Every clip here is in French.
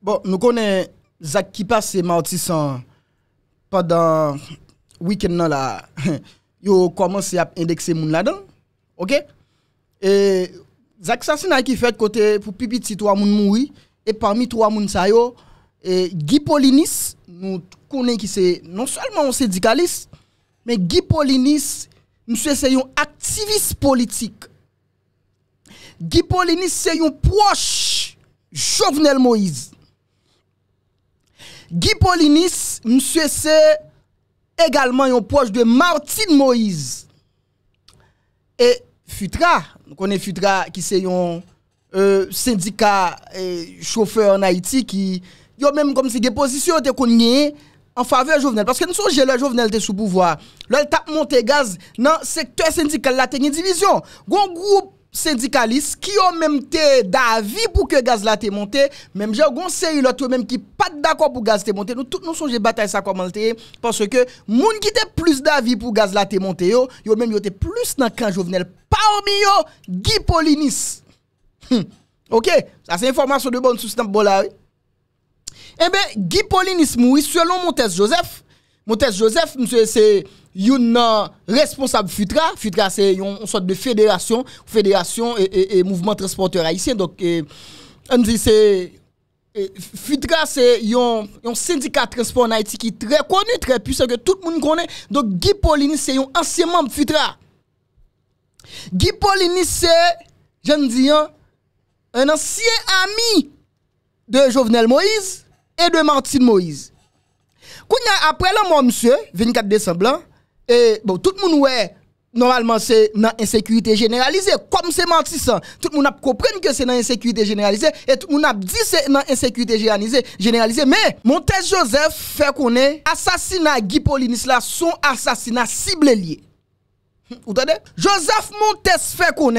Bon, nou konen Zak Kipas se mawtisan padan wiken nan la yo koman se ap endekse moun ladan, ok? E, Zak Sassi nan ki fet kote pou pipi ti tou amoun moui e pami tou amoun sayo e, Gipo Linis, nou konen ki se non salman ou sedikalis men Gipo Linis, mswe se yon aktivis politik Gipo Linis se yon pwosh chovnel moiz Guy Polinis mswe se egalman yon poj de Martin Moïse e Futra mkone Futra ki se yon syndika chauffeur en Haiti ki yon menm kom se deposisyon te konye en fave jovenel. Paske nso jel jovenel te sou pouvoar. Lò el tap Montegaz nan sektè syndikal la te nye divizyon. Gon group syndikalist, ki yo menm te davi pou ke gaz la te monte, menm je yo gonseri lot yo menm ki pat da kwa pou gaz te monte, nou sonje batay sa kwa manl te, paswe ke moun ki te plus davi pou gaz la te monte yo, yo menm yo te plus nan kan jovenel, pa ou mi yo, Gipolinis. Ok, sa se informasyon de bon, sou sinan bolay. E eh ben, Gipolinis mou, selon Montez Joseph, Montez Joseph, monsen se, yon responsable FUTRA. FUTRA, c'est une sorte de fédération, fédération et, mouvement transporteur haïtien. Donc, c'est. FUTRA, c'est un, syndicat de transport en Haïti qui est très connu, très puissant, que tout le monde connaît. Donc, Guy Paulini, c'est un ancien membre de FUTRA. Guy Paulini, c'est, je dis, un, ancien ami de Jovenel Moïse et de Martine Moïse. après le mois, monsieur, 24 décembre, et bon, tout le monde, ouais, normalement, c'est dans insécurité généralisée. Comme c'est mentissant, tout le monde a compris que c'est dans insécurité généralisée et tout le monde a dit c'est dans insécurité généralisée. Mais Montez Joseph fait qu'on assassinat Guy Polinis là, son assassinat cible lié. Vous entendez? Joseph Montes fait qu'on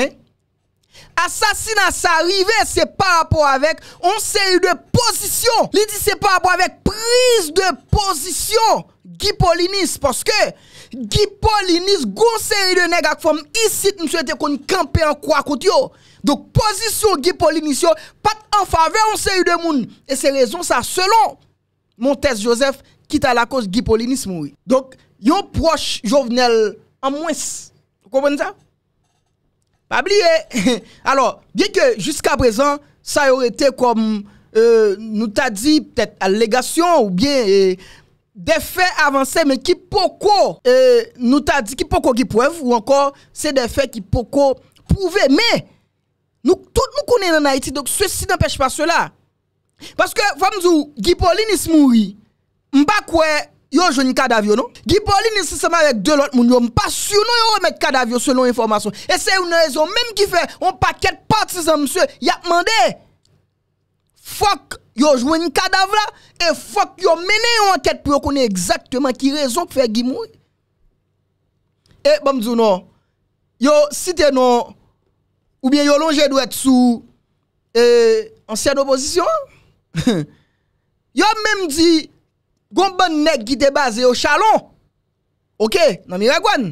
Assassinat ça arrive, c'est par rapport avec on série de position. Il dit c'est par rapport avec prise de position Guy parce que Guy Polinis, gon série de nègres ak ici nous souhaiter qu'on en croix Donc position Guy Polinis pas en faveur de série de moun et c'est raison ça selon Montes Joseph qui à la cause Guy Polinis mouri. Donc yon proche Jovenel en moins. Vous comprenez ça Pas oublier. Alors, bien que jusqu'à présent ça aurait été comme euh, nous t'a dit peut-être allégation ou bien De fe avanse men ki poko euh, nou ta di ki poko ki poev ou ankor se de fe ki poko pouve. Me, nou tout nou konen nan Haiti, dok sou si d'empeche pa sou la. Paske famzou, Gipo Linis mou yi, mba kwe yon jouni kadavyo nou. Gipo Linis seman vek de lot moun yon, mpa syou nou yon yon yon mek kadavyo selon informasyon. E se yon nou yon, menm ki fe yon paket patizan mswe, yak mande. Fok anay. yo joué un cadavre là, et faut yo mené une enquête pour connaître exactement qui raison pour faire Guimou. Et eh, bon, non, yo cité non, ou bien yo longe doit être sous eh, ancienne opposition. yo même dit, gon bon qui te basé au chalon. Ok, nan miragwan.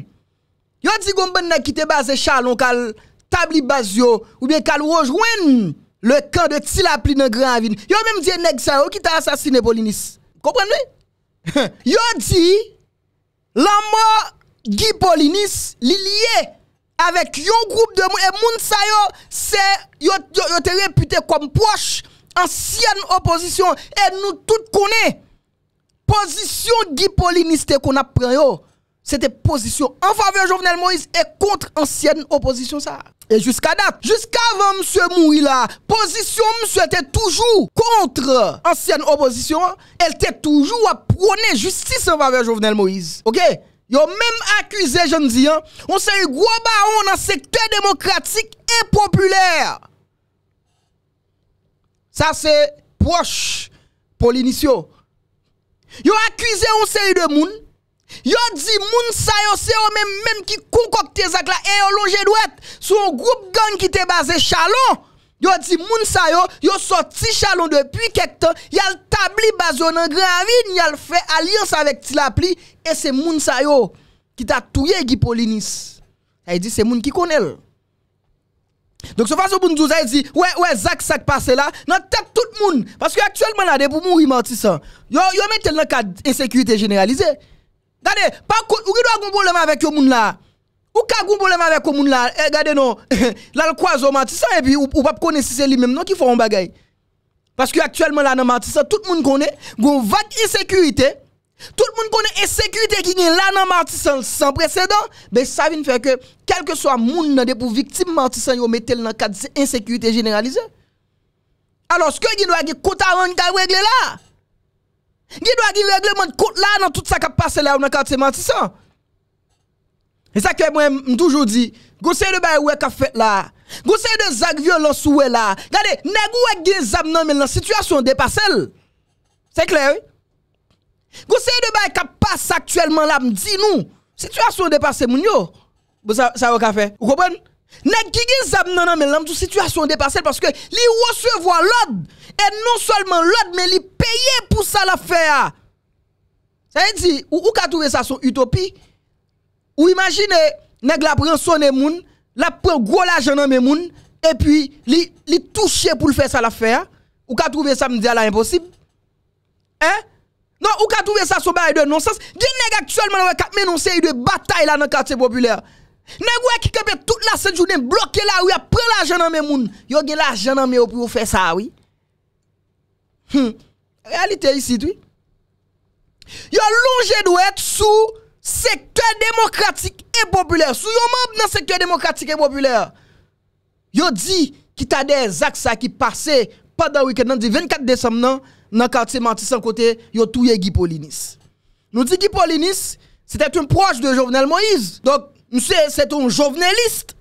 Yo dit gon bon nèg qui te basé chalon, kal tabli base ou bien kal rejoindre Le kan de ti la pli nan gran avin. Yo menm diye Neg Sayo ki ta asasine Polinis. Komprende? Yo di, la ma gi Polinis li liye avek yon groub de moun. E moun Sayo se, yo te repute kom poche ansyen opozisyon. E nou tout kone pozisyon gi Polinis te kon ap preyo. c'était position en faveur de Jovenel Moïse et contre ancienne opposition ça. Et jusqu'à date, jusqu'avant monsieur mourir là, position monsieur était toujours contre ancienne opposition, elle était toujours à prôner justice en faveur de Jovenel Moïse. OK ont même accusé je dis hein. on eu gros baron dans secteur démocratique et populaire. Ça c'est proche pour l'initio. Yo accusé on série de monde Yo dit moun sa yo c'est eux même même qui concocte zak la et yo longe droite sur un groupe gang qui te basé Chalon. Yo dit moun sa yo yo sorti Chalon depuis quelque temps, yal tabli bazo en Gravine, yal fait alliance avec Tilapli et c'est moun sa yo qui t'a touye Guy Polinis. Ça dit c'est moun qui connaît. Donc, ce façon pour nous dit, ouais, ouais, Zach, ça passe là, nan tête tout le monde. Parce que actuellement, là, des pou mourir, Martissan, yo, yo mettez le cadre insécurité généralisée. Gade, par contre, ou a un problème avec le moun là. Ou ka un problème avec le monde là. Regardez non, là le croise et puis ou, pas connaître si c'est lui-même non qui font un bagay. Parce que actuellement là dans tout le monde connaît une vague insécurité. Tout le monde connaît insécurité qui est là dans Martissan sans précédent, mais ça vient faire que quel que soit monde de pour victime Martissan yo mettez dans cadre insécurité généralisée. Alors ce que il doit régler là, Gye do a gile gile mwen kote la nan tout sa kapase la ou nan ka temati san. E sa kwe mwen mtoujou di, goseye de baye wè ka fè la, goseye de zak vyon lan sou wè la. Gade, neg wè gye zam nan men nan situasyon de pasel. Se kler? Goseye de baye kapase aktuelman la mdi nou, situasyon de pasel moun yo. Bo sa wè ka fè? Ou kopon? Ce qui gen zam nan nan situation dépassée parce que li recevoir l'ordre et non seulement l'ordre mais li payé pour ça l'affaire. Ça veut dire ou, ka ça son utopie ou imaginez nèg la prend sonne moun, la prend gros l'argent nan men et puis li li touché pour faire ça l'affaire ou ka trouvé ça me dire là impossible. Hein? Non, ou ka trouvé ça son bail de non-sens. Vous nèg actuellement ouais cap men une de bataille là dans quartier populaire. Nèg qui camper toute la sainte journée bloquer la rue, pris l'argent dans mes moun. Yo gen l'argent dans mes pour faire ça, oui. Hum. Réalité ici, oui. Yo longé doit sous secteur démocratique et populaire. Sous yon membre dans secteur démocratique et populaire. Yo dit qu'il y t'a des actes qui passaient pendant le week-end, du 24 décembre, dans le quartier Martissan côté, yo touye Guy Polinis. Nous dit Guy Polinis, c'était un proche de Jovenel Moïse. Donc, Monsieur, c'est un journaliste.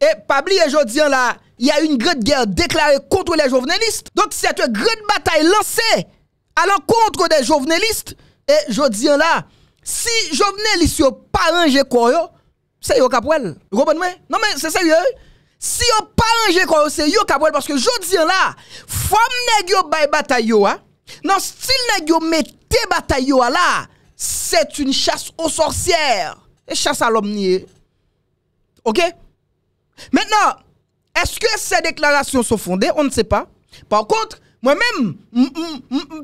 Et Pabli et dis là, il y a une grande guerre déclarée contre les journalistes. Donc c'est une grande bataille lancée à l'encontre des journalistes. Et dis là, si ne sont pas rangé quoi, c'est yo capouel. Vous comprenez Non mais c'est sérieux. Si yo pas rangé quoi, c'est yo capouel parce que dis là, femme neg yo bay bataille yo hein? Non style neg yo mettez bataille là, c'est une chasse aux sorcières et chasse à l'homme OK Maintenant, est-ce que ces déclarations sont fondées On ne sait pas. Par contre, moi-même,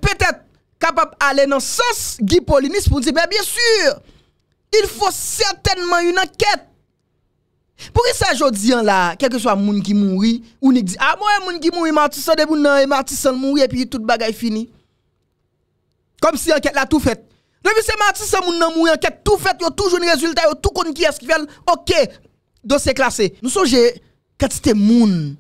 peut-être capable d'aller dans le sens Guy pour dire, mais ben, bien sûr, il faut certainement une enquête. Pour que ça, je dis hein, là, quel que soit le monde qui mourit, ou ni dit, ah, moi, le monde qui mourit, Martissan, de vous, non, Martissan mourit, et puis tout le bagage fini. Comme si l'enquête l'a tout fait. Le vice matin, c'est mon nom mourir, enquête tout fait, yo toujours un résultat, yo tout connaît qui est-ce qui fait. OK, dossier classé. Nous songeons c'était moun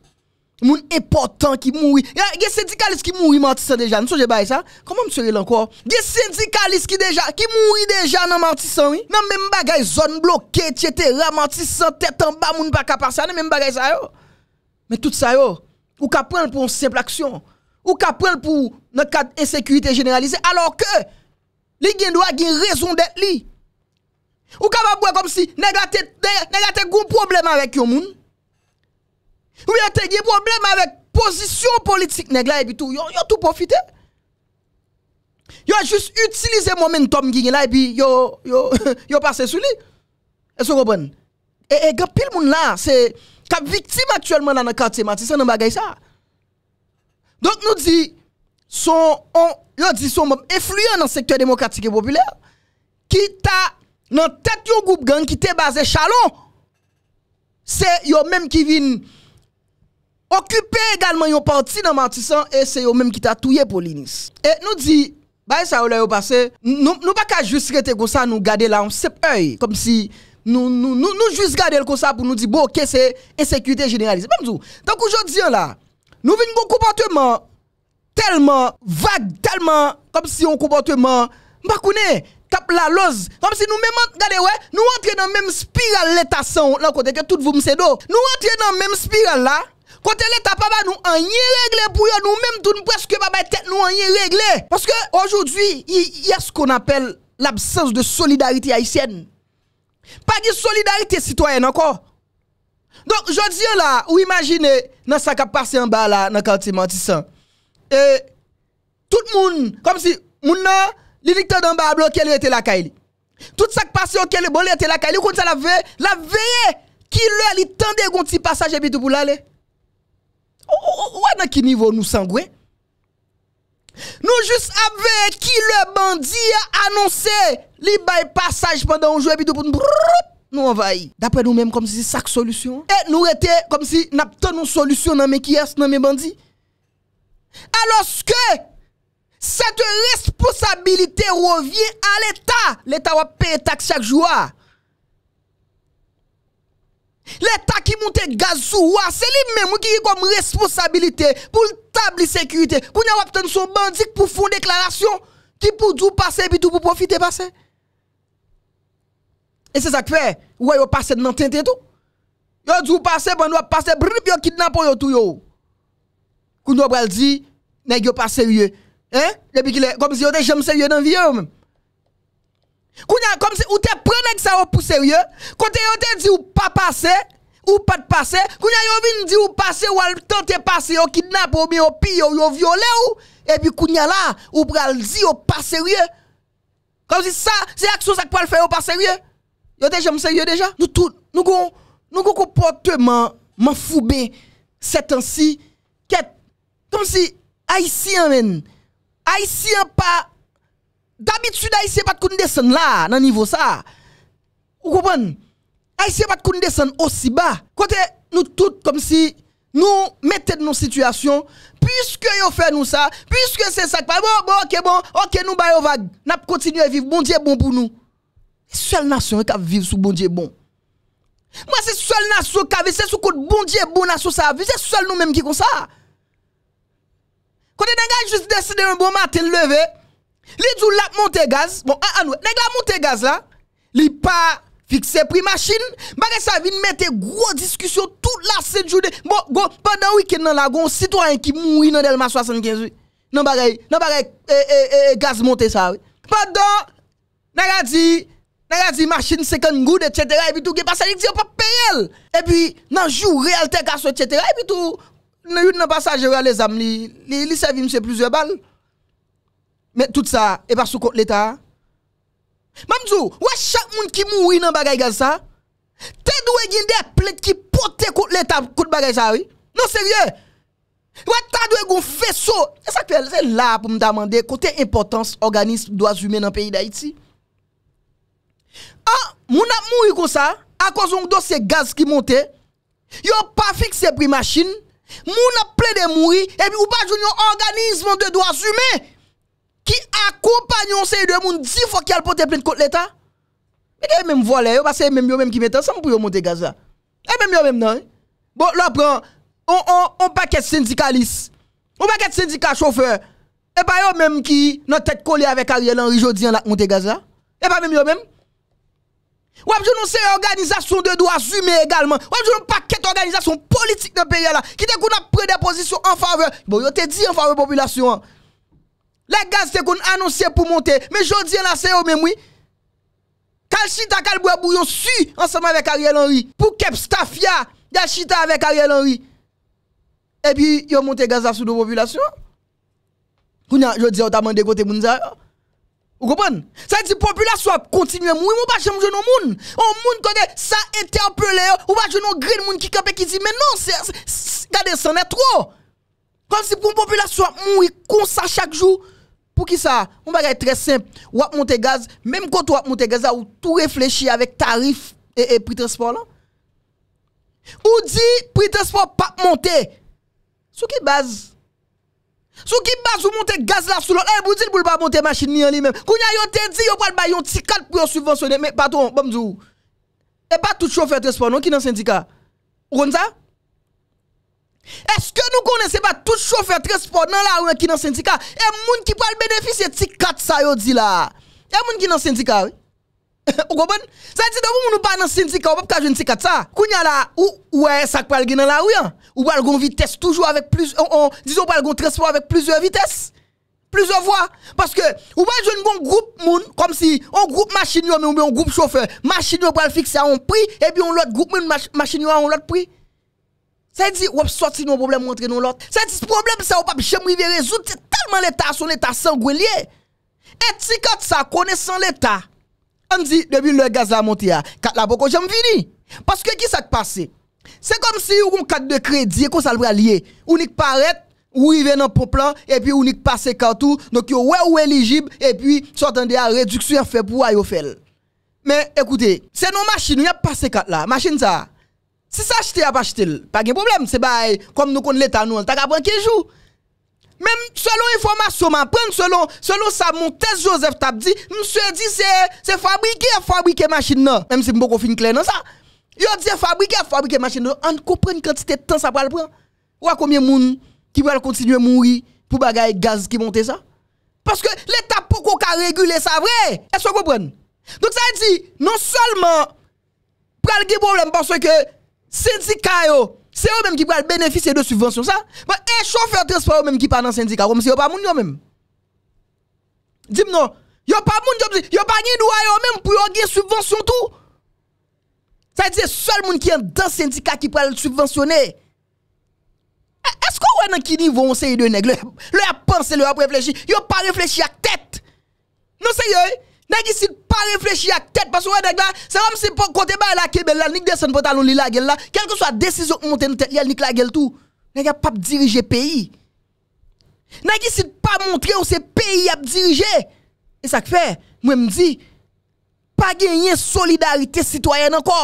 moun important qui mourit. Il y a des syndicalistes qui mourit Martissa déjà. Nous songeons ça. Comment monsieur là encore Des syndicalistes qui déjà qui mourit déjà dans Martissa oui. Non même zone bloquée etc. Martissa tête en bas moun pas capable ça, même bagay ça yo. Mais tout ça yo, ou qu'à prendre pour une simple action. Ou qu'à prendre pour notre cadre insécurité généralisée alors que Li gen droit gen raison d'être li. Ou capable comme si nèg la te gros problème avec yon moun. Ou bien te gen problème avec position politique nèg la et puis tout yo, yo tout profiter. Yo juste utilisé momentum qui là et puis yo yo yo passé sous lui. Est-ce que vous Et et grand pile moun là, c'est cap victime actuellement dans le quartier Matisse dans bagay ça. Donc nous dit son yon disyon moun efluyen nan sektor demokratik e popüler ki ta nan tet yon goup gang ki te baze chalon se yon menm ki vin okupe egalman yon parti nan matisan e se yon menm ki ta tuye polinis e nou di, baye sa ou la yo pase nou baka juist kete kosa nou gade la an sep eh, ay, kom si nou juist gade el kosa pou nou di bo ke se ensekwite generalize moun zou, tonk oujou diyon la nou vin goun kompote mann telman vage, telman komp si yon kompote man, mbakounen, kap la loz, kom si nou menmant gade we, nou antre nan menm spiral leta san, nou antre nan menm spiral la, konten leta pa ba nou anye regle pou yo, nou menm tou nou preske pa ba etek nou anye regle. Paske, anjou dwi, yè skon apel l'absens de solidarite haisyen. Pa gi solidarite sitwoyen anko. Donk, jodi an la, ou imagine, nan sa kap parse an ba la, nan kal ti manti san, E, tout moun, kom si moun nan, li victor dan ba a bloke li ete la ka e li. Tout sak pase yo ke li bon li ete la ka e li, koun sa la veye, la veye ki lè li tende goun ti pasaje bi dupou la le. Ou anan ki nivou nou sangwe? Nou jous ave ki lè bandi anonse li baye pasaje pandan ou jowe bi dupou, nou envaye. Dapre nou menm kom si sak solusyon. E, nou ete kom si nap ton nou solusyon nan me kyes, nan me bandi. Alors que cette responsabilité revient à l'État. L'État va payer taxe chaque jour. L'État qui monte gaz sous c'est lui-même qui a comme responsabilité pour table sécurité. Pour nous obtenir son bandit pour faire une déclaration qui pour tout passer et tout pour profiter passer. Et c'est ça que fait. Ouais, yo de dans et tout. Yo tout passer, vous passé vous brrr, yo kidnappe tout koun yo bral di, neg yo pa serye, he, lebi ki le, kom si yo de jem serye nan vi yo, koun ya, kom si, ou te prenek sa yo pou serye, koun te yo te di ou pa pase, ou pat pase, koun ya yo vin di ou pase, ou al tenter pase, ou kinap, ou mi opi, ou yo viole ou, ebi koun ya la, ou bral di yo pa serye, kom si sa, se aksyon sak po al fay yo pa serye, yo de jem serye deja, nou tou, nou kon, nou kon koupote man, man fube, setan si, koun yo, Comme si Haïtien, men, Haïtien pas, d'habitude Haïtien pas de descend là, dans niveau ça. Vous comprenez? Haïtien pas de descendre aussi bas. Côté, nous tous comme si nous mettons nos situations, puisque yo fait nous ça, puisque c'est ça, bon, bon, ok, bon, ok, nous baillons vague, n'a continuer à vivre, bon Dieu bon pour nous. Seule nation qui vécu sous bon Dieu bon. Moi, c'est seule nation qui a c'est sous coup bon Dieu bon nation ça bon. c'est seul nous même qui comme ça. Juste deside un bon maten leve Li djou la monte gaz Bon anwe, ah, ah, neg la monte gaz la Li pa fikse pri machine Mwage sa vin mette gro diskusyon Tout la set jude Bon, bon, bon, bon, bon, bon Pendan wikend nan la gon, sitwany ki mwi nan delma 75 Nan barek, nan barek E, e, e, gaz monte sa Pendan, naga di Naga di machine second good, et cetera E bitou, gen pasanik di yo pa peyel E bi, nan jou realte gas, et cetera E bitou Ne yon nan pasajere alè zam li, li sevi mse plusieurs bal. Met tout sa, e basou kont l'Etat. Mamdou, wè chak moun ki mou yon bagay gaz sa, te dwe ginde plèd ki pote kont l'Etat kont bagay sa, wè? Non serye? Wè ta dwe goun fèso, e sa kvel, e la pou mdamande, kote importans organisme doaz yume nan peyi da iti. A, moun ap mou yon kon sa, a koz moun do se gaz ki monte, yo pa fik se pri machine, Moun ap ple de mouri, epi ou pa joun yon organizman de doas hume, ki akompanyon se yon moun 10 fok yal pote plen kote letan. E menm vole yo, pa se menm yo menm ki metan, sa mpou yo Monte Gaza. E menm yo menm nan. Bon, la pran, ou pa ket sindikalis, ou pa ket sindikal chauffeur, e pa yo menm ki nan tet kole avek ariye lan rijo diyan la Monte Gaza. E pa menm yo menm. Ou nous se organisation de droits humains également. Ou nous paquet d'organisations politiques dans le pays là qui te qu'on a pris des positions en faveur. Bon, yo te dit en faveur population. Les gaz te qu'on annoncé pour monter, mais jodi là c'est au même oui. Kalchita Kalboua Bouillon su ensemble avec Ariel Henry pour Kep Stafia, Yachita avec Ariel Henry. Et puis yo monte gaz sous la population. je jodi on t'a demandé côté vous comprenez Ça dit population continue à mourir, on pas changer nos monde. On monde côté ça interpellé, ou pas nos oh, hein. green monde qui campe qui dit mais non, c'est ça est trop. Comme si pour population mourir comme ça chaque jour. Pour qui ça On va être très simple. Ou à monter gaz, même quand ou à monter gaz, ou tout réfléchir avec tarif et, prix de transport là. Ou dit prix de transport pas monter. Sur qui base Sou ki baz ou monte gaz la sou lor, e eh, bou di l pou l pa monte masjin ni an li men. Kounya yo te di, yo pou al bay yon tikat pou yo subvensyone. Mek paton, bomdou. E pa tout chauffeur transport nan ki nan syndika? O kon sa? Eske nou konese pa tout chauffeur transport nan la ouan ki nan syndika? E moun ki pou al benefisye tikat sa yo di la. E moun ki nan syndika oui? Ou go bon? Sa yi di do moun ou ban nan sin tika Ou pap ka joun tika tsa Kounya la ou wè e, sak pal genan la ou yon Ou bal gon vites toujou avèk plus Dizou bal gon trespo avèk plus yo vites Plus yo vwa Paske ou bal joun gon group moun Kom si on group machin yo Mè ou mè on group chauffeur Machin yo pral fik se a on pri E bi on lot group moun machin yo a on lot pri Sa yi di ou ap soti nou problem Ou entre nou lot Sa yi di problem sa ou pap jem mou i ve rezouti Talman leta a son leta san gwe liye Et tika tsa kone san leta An di, debi le gaz la monte ya, kat la poko jem vini. Paske ki sak pase? Se kom si ou koum kat de kredi e konsal bra liye, ou ni k paret, ou i ven nan poplan, epi ou ni k pase kartou, nok yo we we li jib, epi sotan de a reduksyon febou a yo fel. Men, ekoute, se nou machin nou yap pase kat la, machin sa, se sa chite ya pa chite, pa gen problem, se bay, kom nou kon leta nou an, ta ka brankye jou. Même selon information, selon selon ça Joseph Tabdi dit, monsieur dit c'est c'est fabriquer fabriquer machine Même si m'boko fin clair dans ça. Yo dit fabriquer fabriquer machine on comprend quantité de temps ça va prendre. Ou à combien moun qui va continuer mourir pour bagaille gaz qui monte ça Parce que l'état poko a régulé ça vrai. Est-ce que vous comprenez Donc ça dit non seulement le problème parce que syndicat Se yo menm ki pral benefise de subvensyon sa? Mwen e chofer transport yo menm ki pral nan syndika koum se yo pa moun yo menm? Dib nou, yo pa moun yo menm, yo pa nye nou a yo menm pou yo gen subvensyon tou? Sa e dize sol moun ki an dan syndika ki pral subvensyon e? E, esko wè nan ki nivou onse yi de neg, lè a panse, lè a preflechi, yo pa reflechi ak tèt? Non se yo e? Nèk isi pa reflechi ak tèt, paswè nèk la, se wèm si pò kote bè la kebel la, nèk desen pò talon li la gel la, kelke swa desisyon mwote nèk la gel tou, nèk ya pa p dirije peyi. Nèk isi pa mwote ou se peyi ya p dirije, e sak fè, mwen mzi, pa genyen solidarite sitwayen anko.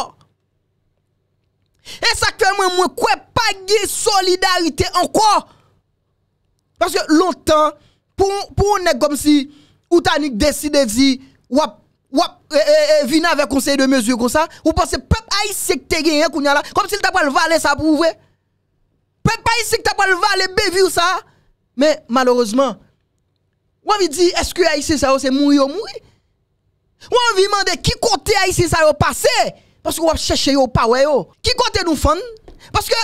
E sak fè mwen mwen kwe, pa genyen solidarite anko. Paswè lontan, pou mwen nek kom si, ou ta nèk deside zi, wap, wap, e, e, e, vina ve konsey de mezyou kon sa, ou pase pep aisek te genye koun ya la, kom si l tapal vale sa pou ouve, pep aisek tapal vale bevi ou sa, men malorozman, wap vi di eske aisek sa yo se mou yo mou, wap vi mande ki kote aisek sa yo pase, paske wap cheshe yo pa we yo, ki kote nou fande, paske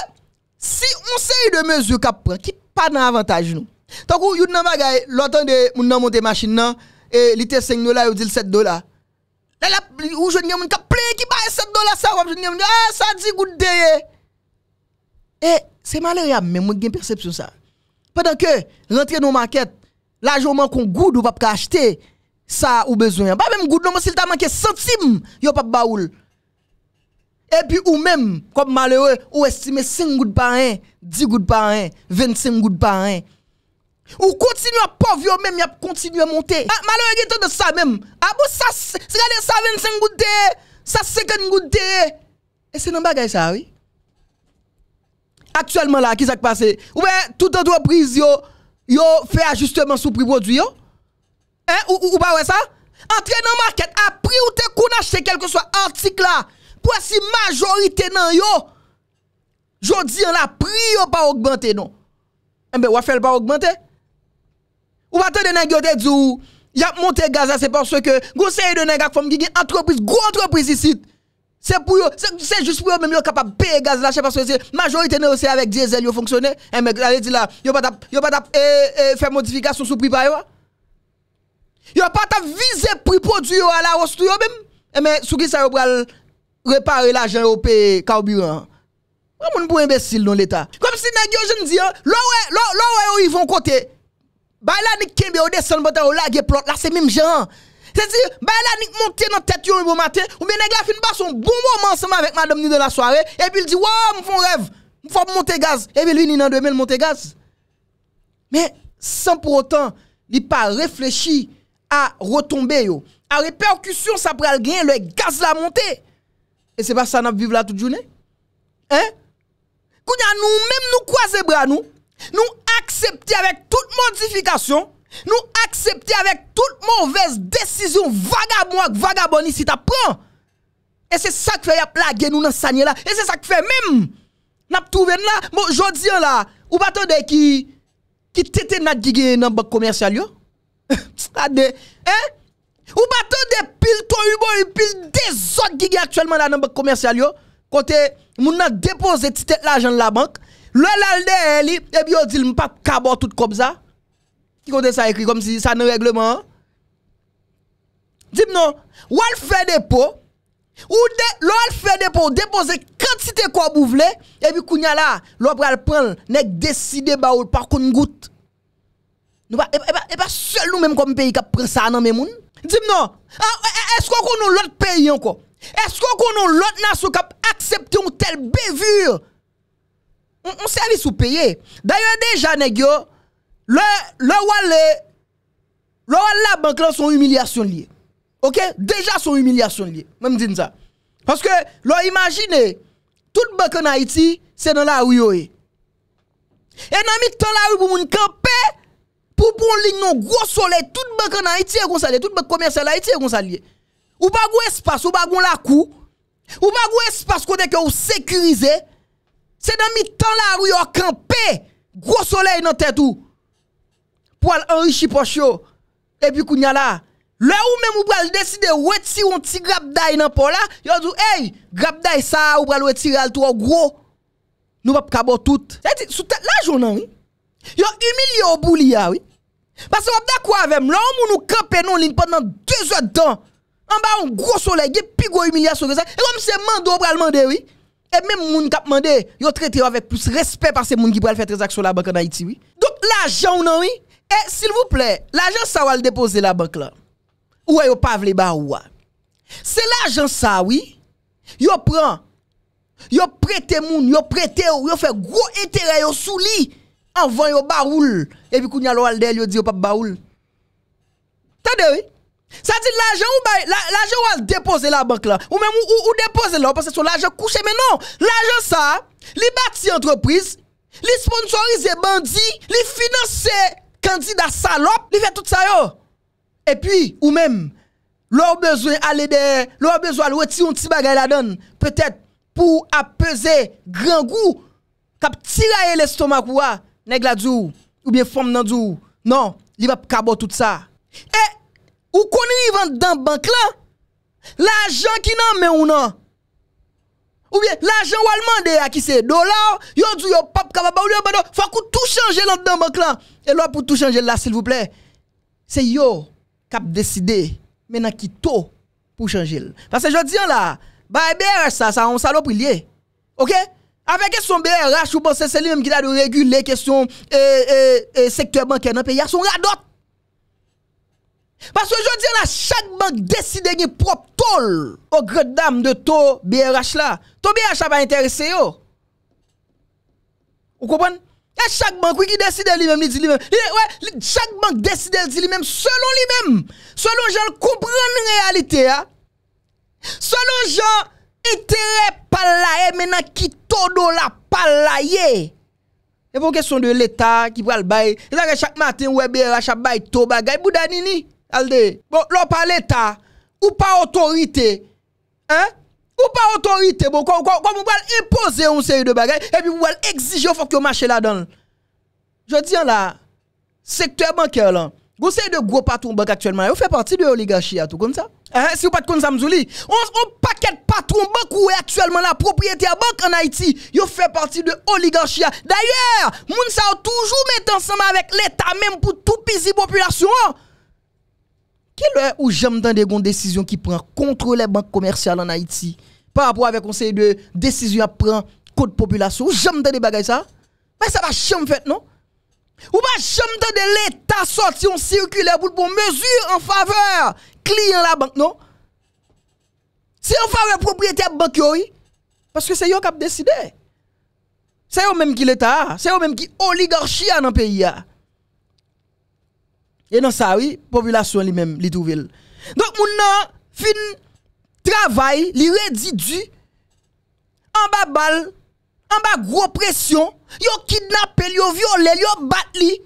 si monsenye de mezyou kap pre, ki pa nan avantaj nou, tankou yot nan bagay, lotan de moun nan monte masin nan, et l'été 5 dollars, ou dit 7 dollars. Là, là, où je a pas plein qui baille 7 dollars, ça, je n'ai ah, ça dit good day. Et eh, c'est malheureux, mais moi, j'ai une perception ça. Pendant que, rentrer dans market, l'argent manque un goût, ou pas acheter ça, ou besoin. Pas même goût, non, mais s'il t'a manqué centime, yo pas baoul. Et puis, ou même, comme malheureux, ou estime 5 gouttes par an, 10 gouttes par an, 25 gouttes par an. Ou kontinu a pof yo menm ya kontinu a monte. Malou e geton de sa menm. A bo sa 25 gout de, sa 50 gout de. E se nan bagay sa, oui? Aktualman la, ki sak pase? Ou be, touta doa priz yo, yo fe ajustement sou privo du yo? Ou ba we sa? Entre nan market, apri non. eh ou te kounache, se kelke swa antik la. Pwa si majorite nan yo, jodi an la pri yo pa augmente, non? E be, wafel pa augmente? Ou pa te dene gyo te dzi ou, ya monte gaz la, se pa sou ke, gyo se yi dene gak fom gigi, antropis, gwo antropis isi, se pou yo, se jis pou yo mèm yo kapap pe gaz la, se pa sou yi se, majori te ne ou se avek diesel yo fonksyonè, e eh, mè, ale di la, yo pa tap, yo pa tap e, eh, e, eh, e, fè modifikasyon sou pripa yo, yo pa tap vize pripo di yo ala rostu yo mèm, e mè, sou ki sa yo pral repare la jen yo pe kaubi ou an, wè moun pou embesil don l'Etat, kom si nè gyo jen di yo, lò w Bah là, ni kembe ou descend ou lage plot, là c'est même genre. C'est-à-dire, bah là, ni monte dans tête yon bon matin, ou bien nèg la fin passe son bon moment ensemble avec madame ni de la soirée, et puis il dit, wow, m'fon rêve, m'fon monter gaz. Et puis lui, ni nan demain, monter gaz. Mais, sans pour autant, il pas réfléchi à retomber yo. À répercussion, ça pral gagner, le gaz la monter. Et c'est pas ça n'a vivre là toute journée. Hein? Quand nous même nous croisons bras nous, nous Nou aksepti avèk tout modifikasyon, nou aksepti avèk tout mouvez desisyon vagabon ak vagabon isi ta plan. E se sak fe yap la gen nou nan sanyen la, e se sak fe menm nap touven bon, la. Mou jodi an la, ou baton de ki tete nat gigi nan bak komersyal yo? Psa de, eh? Ou baton de pil to yubo yu pil dezot gigi aktyelman nan bak komersyal yo? Kote moun nan depose tete l'ajan la bank? Lo lalde e li, ebi yo dil mpa kabotout kobza. Ki konde sa ekri kom si sa nan regleman. Dib non, wale fe depo, ou lo wale fe depo, depo se kentite kwa bou vle, ebi kounya la, lo pral pren, nek deside ba ou parkoun gout. E, e, e pa sel nou menm komi peyi kap pren sa nan menmoun. Dib non, e, esko konon lot peyen ko? Esko konon lot naso kap aksepte mw tel bevyur? on, on service ou payé. D'ailleurs, déjà, nèg le, le le la banque sont son humiliation liée. Ok? Déjà, son humiliation liée. Même dit ça. Parce que, l'on imagine, toute banque en Haïti, c'est dans la rue. Eh. Et dans mi temps la rue pour moun camper, pour bon ligne non gros soleil, toute banque en Haïti est comme tout toute banque commerciale en Haïti est comme Ou pas gros espace, ou pas gros la coup, ou pas gros espace est que vous sécurisez. Se dan mi tan la ou yo kante, gro soley nan tet ou, pou al anrichi poch yo, e bi koun yala. Le ou men mou bral deside weti wonti grabdai nan pou la, yo dou, ey, grabdai sa ou bral weti real tou wou oh, gro, nou wap kabo tout. Se ti, sou te la jounan, oui. Yo imilye wou bou li ya, oui. Basse wap da kwa vem, la ou moun nou kante non lin pan nan 2 a dan, an ba wou gro soley, ge pi go imilye sou rezen, e wap se mando wou bral mande, oui. Et même les ont demandé, ils yo traité avec plus respect parce que les gens qui pral faire transaction la banque en Haïti, oui. Donc l'argent oui. Et s'il vous plaît, l'argent ça va le déposer la banque là. Ou eh, yo pas vle ba ah? C'est l'argent ça, oui. Yo prend Yo prête moun, yo prêté yo fait gros intérêt yo sous li avant yo baoul et puis kounya lo al del yo dit yo pas baoul. Tade oui. Ça dit l'argent ou l'argent ou déposer la banque là ou même ou, ou déposer là parce que c'est l'argent couché mais non l'argent ça li bâti entreprise li sponsorise bandit li finance candidat salope li fait tout ça yo et puis ou même leur besoin aller derrière, leur besoin retirer un petit bagage la donne peut-être pour apaiser grand goût cap tirer l'estomac ou ah, nèg ou bien femme nan non li va caboter tout ça et Ou koni li vant dan bank lan? La ajan ki nan men ou nan? Ou bien, la ajan wale mande a ki se do la? Yo djou yo pap kaba ba ou li yo bado? Fak ou tou chanje lan dan bank lan? E lò pou tou chanje la, s'il vous plè. Se yo kap deside mena ki to pou chanje l. Fase jò diyan la, ba e BRH sa, sa an salò pou liye. Ok? Afè kè son BRH, ou bon se se li mèm ki la de regule kè son sektè bankè nan pe, yè son rà dot. Pas wajon di an la chak bank deside nye prop tol O gredam de to BRH la To BRH a pa interese yo Ou kopan? E chak bank wiki deside li mem Chak bank deside li mem Selon li mem Selon jan koupren realite ya Selon jan I tere pal la e Menan ki to do la pal la ye E pou kesyon de leta Ki pral bay E zake chak maten we BRH a bay to bagay Boudanini Alde, bon, l'on pas l'État, ou pas autorité, hein? Ou pas autorité, bon, vous vous voulez imposer un série de bagages, et puis vous voulez exiger, faut que marché là-dedans. Je dis là, secteur bancaire là, vous savez de gros patrons banque actuellement, vous faites partie de l'oligarchie, tout comme ça. Hein? Si vous pas comme ça on, paquet de patron banque ou actuellement la propriété à banque en Haïti, vous faites partie de l'oligarchie. D'ailleurs, vous ça toujours mettre ensemble avec l'État même pour tout pisi population. Hein? Quelle heure où j'aime dans des décisions qui prend contre les banques commerciales en Haïti par rapport avec conseil de décision à prendre contre population ou j'aime dans des bagages ça Mais ça va jamais fait non Ou pas jamais dans de l'état sorti en circulaire pour mesurer mesure en faveur client la banque non C'est en faveur propriétaire banque oui parce que c'est eux qui ont décidé. C'est eux même qui l'État, c'est eux même qui oligarchie dans le pays. Ah. Et dans ça, oui, population lui-même, li trouve. Donc, moun fin travail, li rédidu, en bas balle, en bas gros pression, yo kidnappé, yo violé, yo bat li,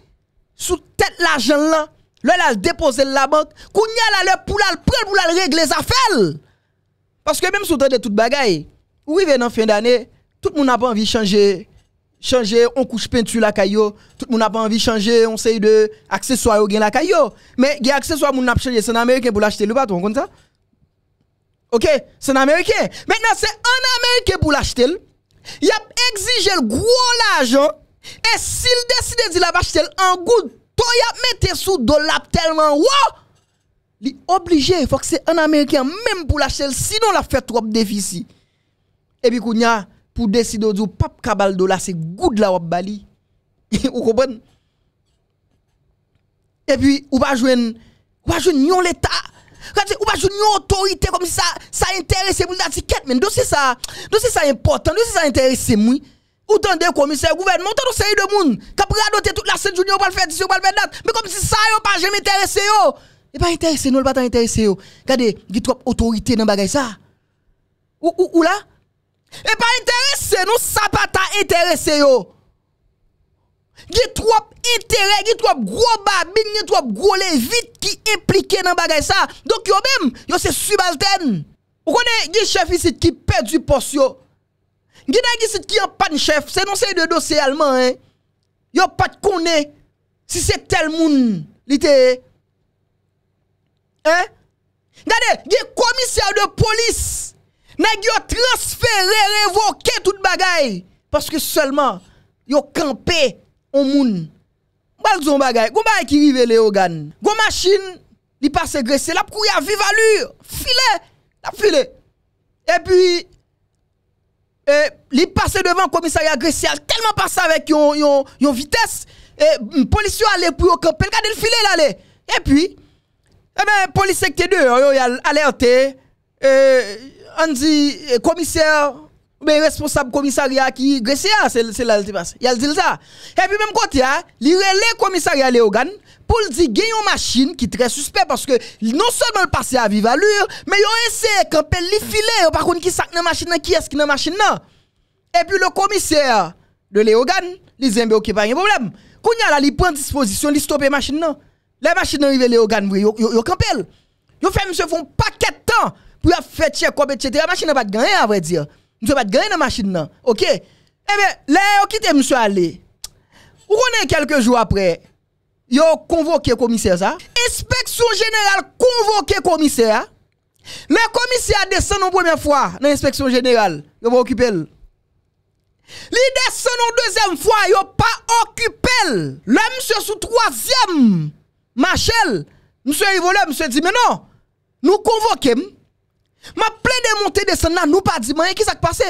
sous tête l'argent là, le la déposé la banque, kounya la le pou la prel pou la régler sa affaires. Parce que même sous de toute bagaille, ou arrive dans fin d'année, tout le monde n'a pas envie de changer changer on couche peinture la caillou tout le monde n'a pas envie de changer on sait de accessoires gain la caillou mais il accessoires moun n'a changé c'est un américain pour l'acheter le bâton comme ça OK c'est un américain maintenant c'est un américain pour l'acheter il a exigé le gros l'argent et s'il décide de l'acheter en goutte toi y a mettre sous dollar tellement wow est obligé il faut que c'est un américain même pour l'acheter sinon la fait trop de déficit et puis a pour décider du pape kabaldo de là c'est good la wap bali vous comprenez et puis ou pas joindre ou pas joindre l'état ou pas jouer une autorité comme ça ça intéresse pour la ticket mais c'est ça c'est ça important c'est ça intéresse moi ou tant de commissaires gouvernement tant de série de monde qui a toute la scène junior pas le faire d'ici pas le faire date mais comme si ça yo pas jamais intéressé yo et pas intéressé le pas intéressé yo regardez il y a trop autorité dans bagay ça ou ou, ou là E pa interese, nou sa pa ta interese yo. Gye trwap interese, gye trwap gwo babin, gye trwap gwo levit ki implike nan bagay sa. Dok yo bim, yo se subalten. Ou konen, gye chef isit ki pedu pos yo. Gye nan gye sit ki yon pan chef, se non se yon dosye alman. Eh. Yon pat konen, si se tel moun li te. Eh. Gade, gye komisyar de polis. Nag yo transfere, revoke tout bagay. Paske selman, yo kampe o moun. Balzon bagay. Gouman e ki vivele yo gan. Gouman chine, li pase gresse. Lap kou ya vivalu. File. Lap file. E pi, li pase devan komisaria gresse. Al telman pase avek yon vites. E polis yo ale eh pou yo kampe. El gade l file la le. E pi, polis ekte de yo yon yal alerte. E... on dit eh, commissaire mais responsable commissariat qui grecé, hein, c'est là il passe il a dit ça et puis même côté hein, il le commissariat Léogan pour dire a une machine qui est très suspect parce que non seulement le passé à vive allure mais ont essayé camper les filet par contre qui sac dans machine qui est-ce qui dans machine et puis le commissaire de Léogan il dit OK pas de problème quand là il prend disposition il la machine non les machines arrivent Léogan il yo camper il fait monsieur font paquet de temps pour faire check-up, etc. La machine n'a pas de gagner, à vrai dire. Nous pas de gagner dans la machine. Ok? Eh bien, là, vous quittez monsieur allé. Vous connaissez quelques jours après, vous convoqué le commissaire. Ça. Inspection générale convoqué le commissaire. Le commissaire descend la première fois dans l'inspection générale. Il pas occuper. Il descend une deuxième fois, il pas occupé. Le monsieur sous troisième, Machel, monsieur il monsieur dit, mais non, nous convoquons. Ma ple de monte de san nan ou pa di manye, kisa k passe?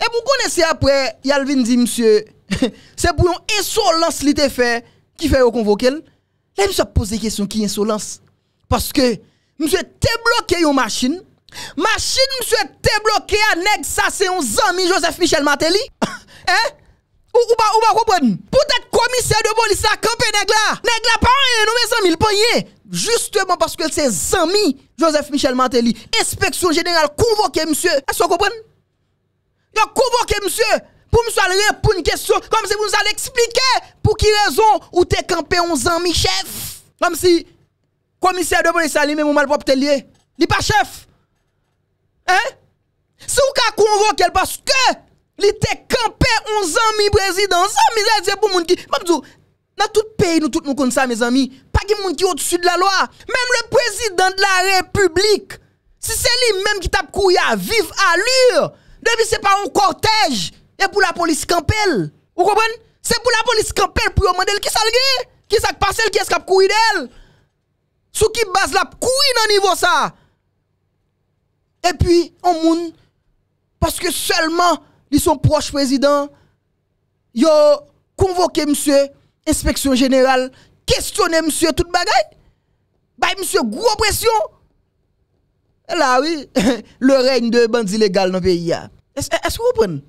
E moun konese apwe, yalvin di msye, se pou yon insolans li te fe, ki fe yon konvokel, le msye pose de kesyon ki yon insolans. Paske, msye te bloke yon masin, masin msye te bloke a neg sa se yon zami Joseph Michel Martelly. Eh? Ou ba, ou ba kompwen? Poutet komisè de boli sa kampe neg la. Neg la panye, nou me zami, l panye. Juste bon paske l se zami, Joseph Michel Mantelli, inspection générale, convoqué monsieur. Est-ce que vous comprenez Vous convoqué monsieur pour me répondre à une question, comme si vous allez expliquer pour qui raison vous êtes campé 11 ans, mi chef. Comme si commissaire de police a lui-même pas malpropre t'es lié. Il pas chef. Hein? Si vous convoqué parce que il était campé 11 ans, mi président, ça, c'est pour moun qui. nan tout peyi nou tout nou kon sa, mes ami, pa ki moun ki yo dussu de la loa, menm le prezident de la republik, si se li menm ki tap kou ya, viv a lir, debi se pa ou kortej, e pou la polis kampelle, ou kopwen, se pou la polis kampelle, pou yo mandel ki salge, ki sak parsel ki eskap kou idel, sou ki bas lap kou inanivou sa, e pi, an moun, paske selman, li son proche prezident, yo konvoke mswe, inspection générale, questionner monsieur tout bagaille. Bah, monsieur, gros pression. Et là, oui, le règne de bandits illégales dans le pays. Hein. Est-ce que vous comprenez?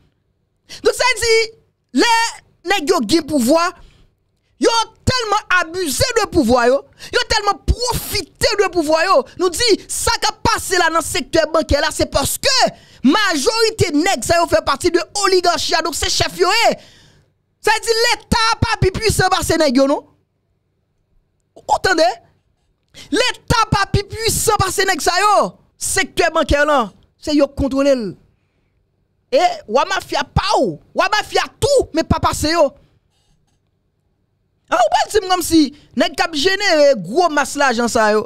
Donc, ça dit, les nègres qui ont pouvoir, ils ont tellement abusé de pouvoir, ils ont tellement profité de pouvoir. Nous dit, ça qui a passé là dans le secteur bancaire, c'est parce que majorité nègres, ça fait partie de l'oligarchie hein. Donc, c'est chef, Sa yi di leta pa pipi pisa basenek yo nou? Oten de? Leta pa pipi pisa basenek sa yo? Sekte manke lan, se yo kontonel. E, wama fya pa ou? Wama fya tou, me pa basenek yo? An ah, wapal si mwam si? Nek kap jene gro masla jan sa yo?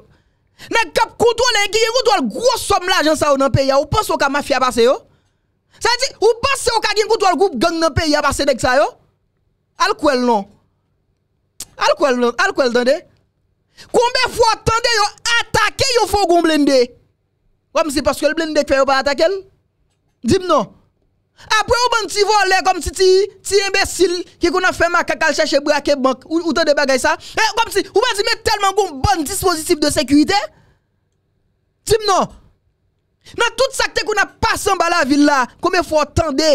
Nek kap kontonan ki gen koutwal gro somla jan sa yo nan pe ya? Wapal se waka ma fya basenek yo? Sa yi di wapal se waka gen koutwal group gang nan pe ya basenek sa yo? Alkouel non. Alkouel non. Alkouel dende. Koume fwa tende yo atake yo fwo goun blende. Koume si paskouel blende kwe yo pa atakel? Dib non. Apre ou ban ti vole kom si ti imbesil ki kouna fwema kakal chachebou ake bank ou tan de bagay sa? Koume eh, si ou ban si men telman goun bon dispositif de sekwite? Dib non. Nan tout sakte kouna pasan ba la villa, koume fwa tende...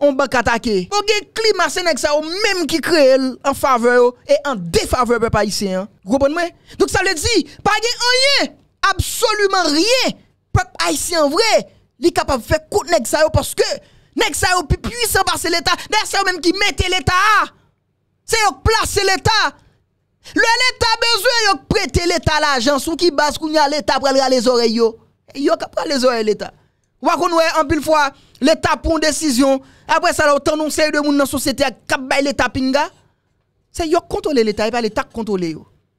on va attaqué. On le climat sénèg ça ou même qui crée en faveur et en défaveur peuple haïtien. Hein. Vous comprenez Donc ça veut dire pas gen rien, absolument rien peuple haïtien vrai, li capable faire kout nèg ça parce que nèg ça plus puissant que l'état, c'est eux même qui mette l'état. C'est qui place l'état. Le l'état besoin de prêter l'état l'argent sous qui base a l'état pral les oreilles yo. a pral les oreilles l'état. Ou qu'on en pile fois l'état prend décision après ça, autant nous série de monde dans la société qui bail l'État pinga. C'est yo contrôler l'État et pas l'État contrôler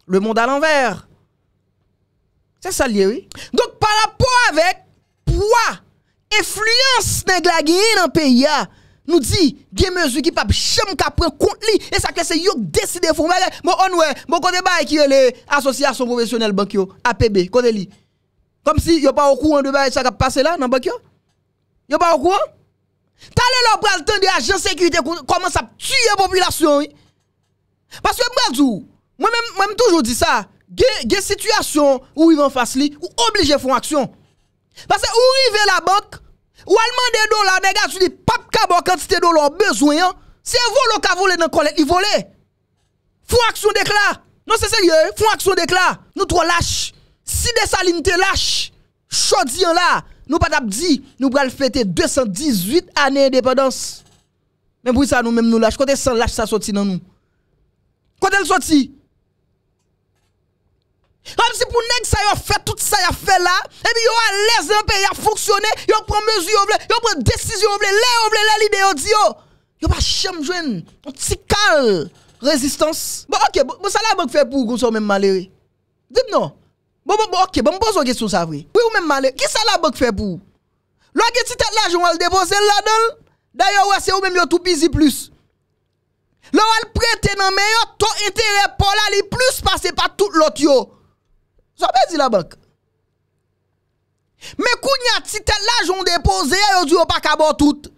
Le monde à l'envers. C'est ça lié, oui. Donc par rapport avec poids, influence des la dans le pays ah, nous dit des mesures qui pas jamais qu'à prendre compte li et ça que c'est yo décider faire bon on ouais mon côté bail qui est l'association professionnelle banque APB côté li comme si yo pas au courant de bail ça qui passé là dans banque yo pas au courant Talè lò pral tan di ajen sekurite kou koman sa ptuyè popilasyon yi. Paske mbradzou, mwen mèm toujou di sa, gen sityasyon ou yi ven fas li, ou oblije fon aksyon. Paske ou yi ven la bank, ou alman de do la nega, sou li papkabon kantite do lò bezwenyan, se yi volo ka vole nan kolek, yi vole. Fon aksyon dekla, nou se serye, fon aksyon dekla, nou tro lache, si de salin te lache, chod ziyan la. Nous pas dit, nous allons fêter 218 années d'indépendance. Mais pour ça, nous même nous lâche. Quand sans lâche, ça sorti dans nous. Quand elle sorti. Comme si pour nèg ça a fait tout ça a fait là et puis yo à l'aise dans pays a fonctionné, yo prend mesure yo vle, yo prend décision yo vle, là yo vle là l'idée yo dit yo. a pas chame joine, on petit résistance. Bon OK, bon, ça là banque fait pour qu'on soit même malheureux. Dis non. Bo mwen boz yo gèstyon sa vre. Kis sa la bok fè pou? Lo a gè titet la joun wèl depose ladele, dayo wè se ou mèm yo tou pizi plus. Lo wèl pretenan, mè yo ton intere pola li plus passe pa tout lot yo. So mè di la bok. Mè kou nyat, titet la joun depose, zè yo di yo pa kabor tout.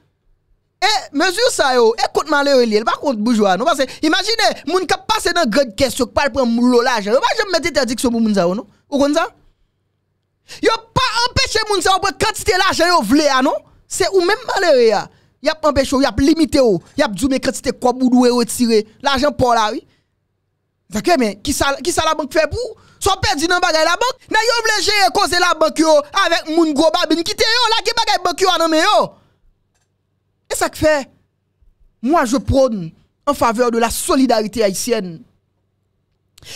E, mè zyou sa yo, ekout malè yo lè, lè pa kont boujwa nou, imagine, moun kèp passe nan gèd kèsyo, kpal pren moulolaj, wè mwen jèm mette te diksyon moun moun zavoun nou. Vous ça Yo pas empêché moun sa prendre quantité l'argent yo vle a non C'est ou même malheureux ya pas empêché ou a limité ou y a quantité quoi boudou retirer l'argent pour la oui. D'accord mais qui ça qui ça la banque fait pour Son perdu dans bagay la banque, na yo vle gérer cause la banque yo avec moun gros babin. qui yo la ki bagay banque yo yo. Et ça que fait moi je prône en faveur de la solidarité haïtienne.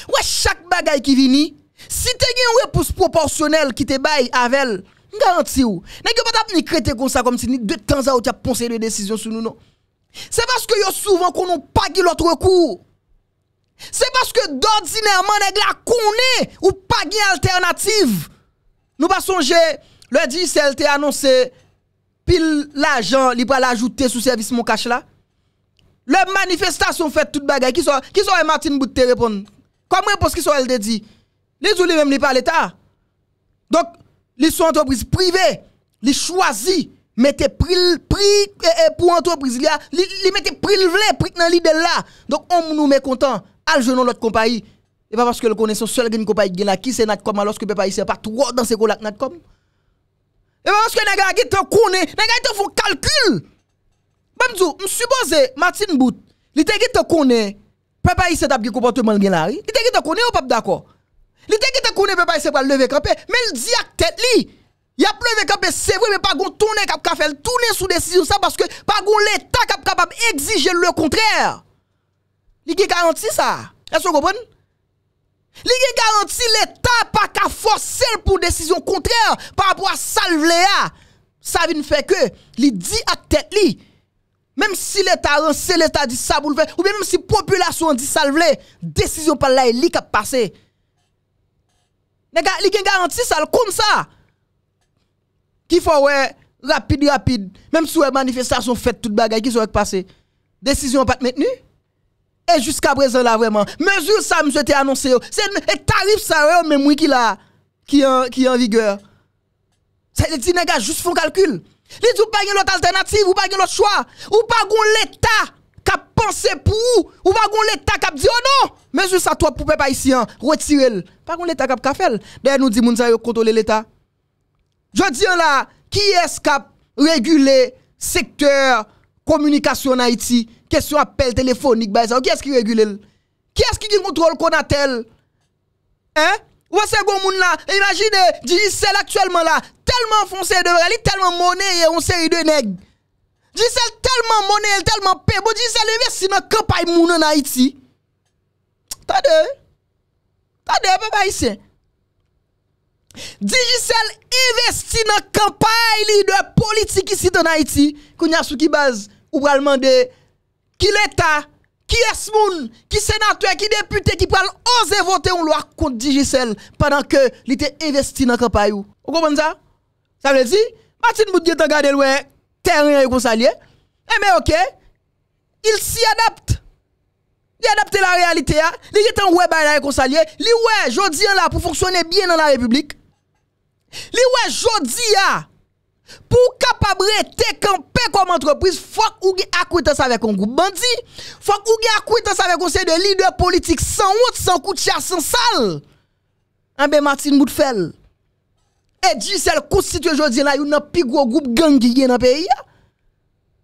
Ouais chaque bagay qui vini Si te gen wè pou se proporsyonel ki te bay avèl, nè garant si ou. Nè gen patap ni kretè kon sa kom ti, ni dè tanza ou te ap ponseye le desisyon sou nou nou. Se baske yo souvan konon pa gilot re kou. Se baske dòrdinèrman nè gen la konè ou pa gil alternatif. Nou ba sonje, lè di selte anonsè pil l'ajan li pa l'ajoute sou servis moun kache la. Lè manifestasyon fèt tout bagay, ki so wè e matin bout te repon. Kwa mwen pou se ki so wè l'de di? Les les même les pas l'État. Donc, les sont entreprises privées, les choisis, mettez prix, eh, eh, pour entreprise là, les mettaient prix le prix dans l'idée là. Donc, on nous met content, à notre l'autre compagnie. Et pas parce que le connaissons seul une compagnie qui là, qui c'est Natcom, alors que le pays pas trop dans ces collègues Natcom. Et pas parce que les gars qui te connaissent, les font calcul. Même je suppose, Martin Bout, les gars qui te connaissent, le pays c'est comportement bien là, les gars qui te connaissent, on pas d'accord. Li teke te kounen pe bay se pa leve kapè, men li di ak tèt li. Yap leve kapè, se vwe, men pa goun toune kap kafè, l toune sou desisyon sa, paske pa goun l'Etat kap kapab exige le kontrèr. Li ki garanti sa. Eso gopon? Li ki garanti l'Etat pa ka fòsèl pou desisyon kontrèr, pa apwa sal vle ya. Savi n'fè kè, li di ak tèt li, menm si l'Etat anse l'Etat di sa bou l'fè, ou menm si populasyon di sal vle, desisyon pa la e li kap pasè, Les gens a garanti, ça comme ça. Qui faut ouais rapide rapide même si une manifestation fait toute bagaille qui soit passé. Décision pas maintenue. Et jusqu'à présent là vraiment mesure ça m'a été annoncé c'est tarif ça même qui là qui en en vigueur. C'est les gars juste font calcul. Les dit pas autre alternative ou pas autre choix ou pas l'état qui a pensé pour ou, ou pas l'état qui a dit oh non Menjou sa to ap poupe pa isi an, retirel. Par kon l'Etat kap ka fel. Deye nou di moun sa yo kontole l'Etat. Jwa diyan la, ki es kap regule, sektèr, komunikasyon na iti, kesyon apel telefonik ba yon sa, ki es ki regule l? Ki es ki ki kontrole kon a tel? Hein? Ouwa se goun moun la, imagine, di yi sel aktuellement la, telman fon se yi devre, li telman moun e, yon se yi devre neg. Di yi sel telman moun e, telman pe, bo di yi sel e ve, si nan kapay moun an a iti, Tade, tade, papa ici. Digicel investit dans la campagne de politique ici en Haïti. Qu'on a sous qui base ou pral demander qui l'État, qui est moun, qui sénateur, qui député, qui pral oser voter ou loi contre Digicel pendant que li était investi dans la campagne. Vous comprenez ça? Ça veut dire, Martin Boudguet a gardé le terrain réconcilié. Eh mais ok, il s'y adapte. Li adapte la realite ya, li jetan wè baye la rekonsalye, li wè jodi an la pou foksyone byen nan la republik. Li wè jodi ya pou kapabre te kampe kwa m entreprise fok ouge akwite sa vekong goup bandi. Fok ouge akwite sa vekonsalye de lider politik san wot, san koutia, san sal. Anbe Martin Moutfel. E di sel kousitio jodi an la yon nan pigwo goup gangi yon nan peyi ya.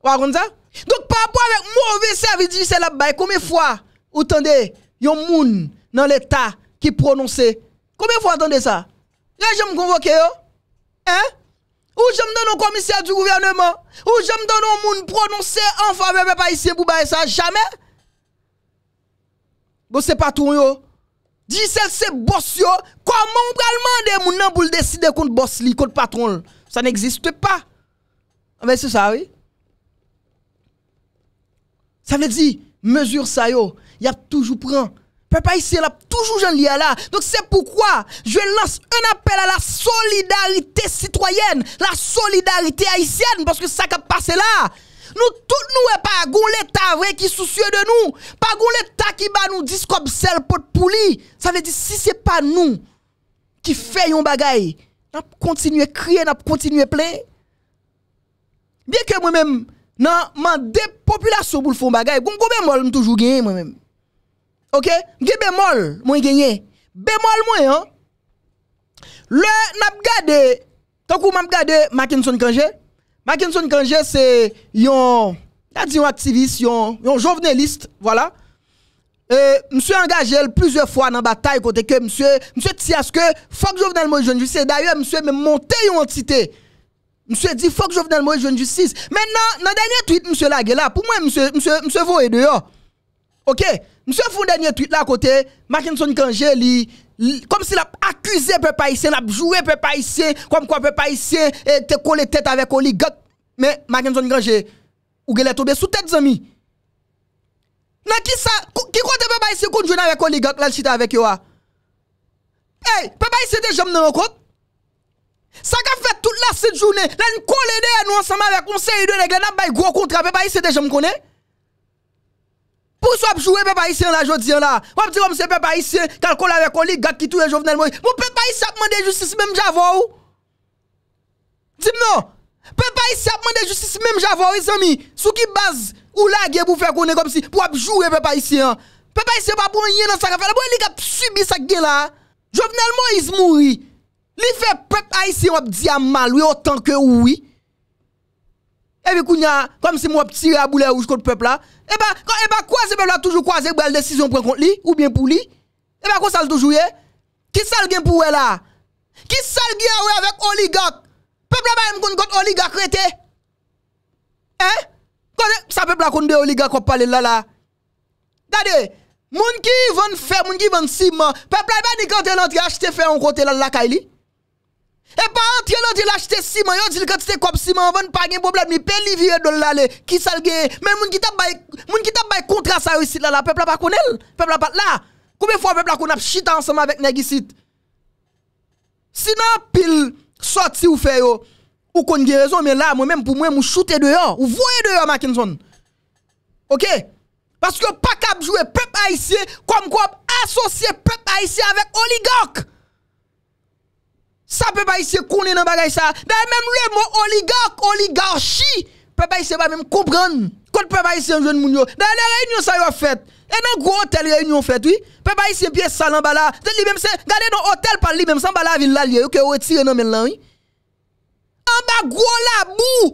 Wakon za? Donc par rapport avec mauvais service c'est là bas combien de fois vous entendez yon moun dans l'état qui prononce combien de fois entendez ça je me convoqué Hein Ou j'aime donner au commissaire du gouvernement ou j'aime donner un moun prononcer en faveur de païsien pour bailler ça jamais Bon c'est pas tout yo 17 c'est boss yo comment on peut demander moun nan pour décider contre boss li contre patron ça n'existe pas ah, mais c'est ça oui ça veut dire, mesure ça yo, y a toujours prend. Peuple ici là toujours j'en lié là. Donc c'est pourquoi je lance un appel à la solidarité citoyenne, la solidarité haïtienne parce que ça qui passe là. Nous tous nous eh, pas gon l'état vrai qui soucieux de nous, pas gon l'état qui bat nous dis comme sel pot pouli. Ça veut dire si c'est pas nous qui faisons nous n'a continuer crier, n'a continuer pleurer. Bien que moi-même non dépend population pour font bagay, gon go bémol m'm toujours gagné moi-même. OK Gé bémol moi gagné. Bémol moi hein. Le n'a gardé tant qu'on m'a gardé Mackinson Kanje. Mackinson Kanje c'est yon a dit un activiste, yon, yon journaliste, voilà. Euh, monsieur engagé plusieurs fois dans la bataille côté que monsieur monsieur Tias que faut que Jovenel Moïse sais d'ailleurs monsieur même monter une entité Mse di, fok jo vnen mou, jwen ju 6. Men nan, nan denye tweet mse la gela, pou mwen mse, mse vou e de yo. Ok, mse foun denye tweet la kote, Makenso Nkange li, Kom si la akuse pe paise, la jowe pe paise, Kom kwa pe paise, te kole tet avek oligot, Men, Makenso Nkange, Ou gela toube sou tet zami. Nan ki sa, ki kote pe paise koun jwen avek oligot, La chita avek yo a. Hey, pe paise de jom nan yo kote, Sa ka fet tout la set jounen, la ni kole de anou ansama ve konseri de negle nan bay gro kontra, pe paise te jem konen? Pou sou apjouwe pe paise yon la jodi yon la? Wap di kom se pe paise, kal kolare kon li, gat ki touye jovenel moun? Moun pe paise apman de jousis mem javou? Dib nou? Pe paise apman de jousis mem javou, isan e mi? Sou ki baz ou la gen pou fe konen kom si, pou apjouwe pe paise yon? Pe paise wap pou yon la sa ka fet, moun e li kap subi sa gen la? Jovenel moun izmouri? Li fe pep ay si yon ap diya mal we otan ke ouwi. Ebi kounya, kom si mwen ap tire a boulè ouj kote pep la. Eba, eh eba eh kwa se pep la toujou kwa zek bèl desizyon pren kont li, oubyen pou li. Eba eh kwa sal toujou ye. Ki sal gen pou we la? Ki sal gen we avek oligak? Pep la ba yon kon kote oligak rete? Eh? Sa pep la konde oligak op pale la la? Dade, moun ki yon fè, moun ki yon siman, pep la ba ni kante lant ya jte fè yon kote la lakay li? E pa antre nou di lache te siman, yo di li ka ti te kop siman, ven pa gen bo bled mi pelivye do lale, ki salgeye. Men moun ki tap bay kontras a yo sit lala, pepla pa konel. Pepla pa la. Koube fwa pepla konap chita ansama vek negi sit. Sinan pil soti ou feyo, ou konge rezon men la, moun men pou mwen mou chute deyo, ou voye deyo a makin zon. Ok? Paske pa kap jwe pep a isye, kom kop asosye pep a isye avek oligok. Sa pe bayise kounen nan bagay sa. Da yon e menm remon oligark, oligarkhi. Pe bayise ba menm koupran. Kout pe bayise yon joun moun yo. Da yon e reynyon sa yo fet. E nan gwo hotel reynyon fet, oui. Pe bayise piye salan bala. Te li menm se gade nan hotel pal li menm. San bala vilalye, yo ke wetire nan men lan, oui. An ba gwo labou.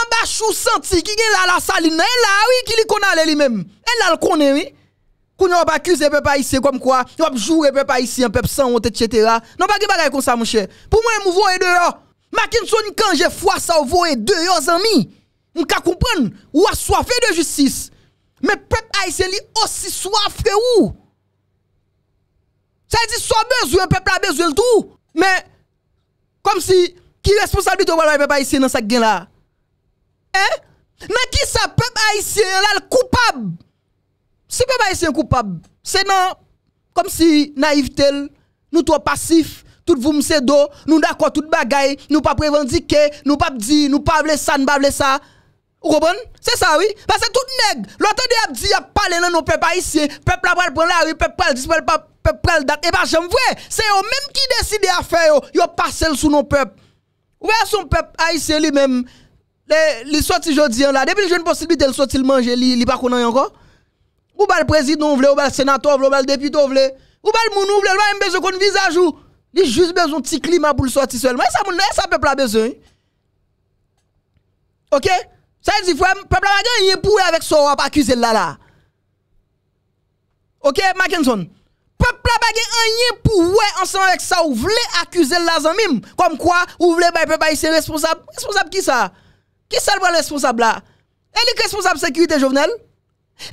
An ba chou senti ki gen lala salina. E la, oui, ki li konale li menm. E lal konen, oui. koun yo ap akuse pepe Aisyen kom kwa, yo ap jure pepe Aisyen pepe Sanwote, etc. Nan pa ki non bagay kon sa mwenche? Po mwen mou vou e deyo, ma ki nso nkange fwa sa ou vou e deyo zanmi, mka kumpan, ou a swafi de justice, men pepe Aisyen li osi swafi ou. Sa e di sou bezou, men pepe la bezou el tou, men, kom si, ki responsabili to bwala pepe Aisyen nan sak gen la? Eh? Ma ki sa pepe Aisyen li al kupab? si peuple haïtien coupable, c'est non comme si naïveté, nous trop passifs, tout vous c'est d'eau nous d'accord tout bagaille, nous pas revendiquer, nous pas dire, nous pas blesser ça, nous pas blesser ça. Vous comprenez C'est ça, oui. Parce que tout nègre, l'autre de dit, a parlé dans nos peuples haïtiens, peuple à prendre la rue, peuple a pas peuple a date. Et pas j'en vrai. C'est eux-mêmes qui décident à faire, ils passent sous nos peuples. Où est son peuple haïtien lui-même? Les sorti aujourd'hui hein, là, depuis le jeune possibilité de ils manger, il pas connaît encore. Ou pas le président, ou pas le sénateur, ou pas le député, ou pas le moun, ou pas besoin qu'on visage ou. Il juste besoin de petit climat pour le sortir seulement. Et ça, moun, ça, peuple a besoin. Ok? Ça veut dire, le peuple a est pour avec son pas accusé là là. Ok, Mackinson? Peuple a il rien pour ensemble avec ça. Ou vle accuser la zamim. Comme quoi, ou voulez, bah, peuple, c'est bah, responsable. Responsable qui ça? Qui ça le responsable là? Elle est responsable sécurité, Jovenel?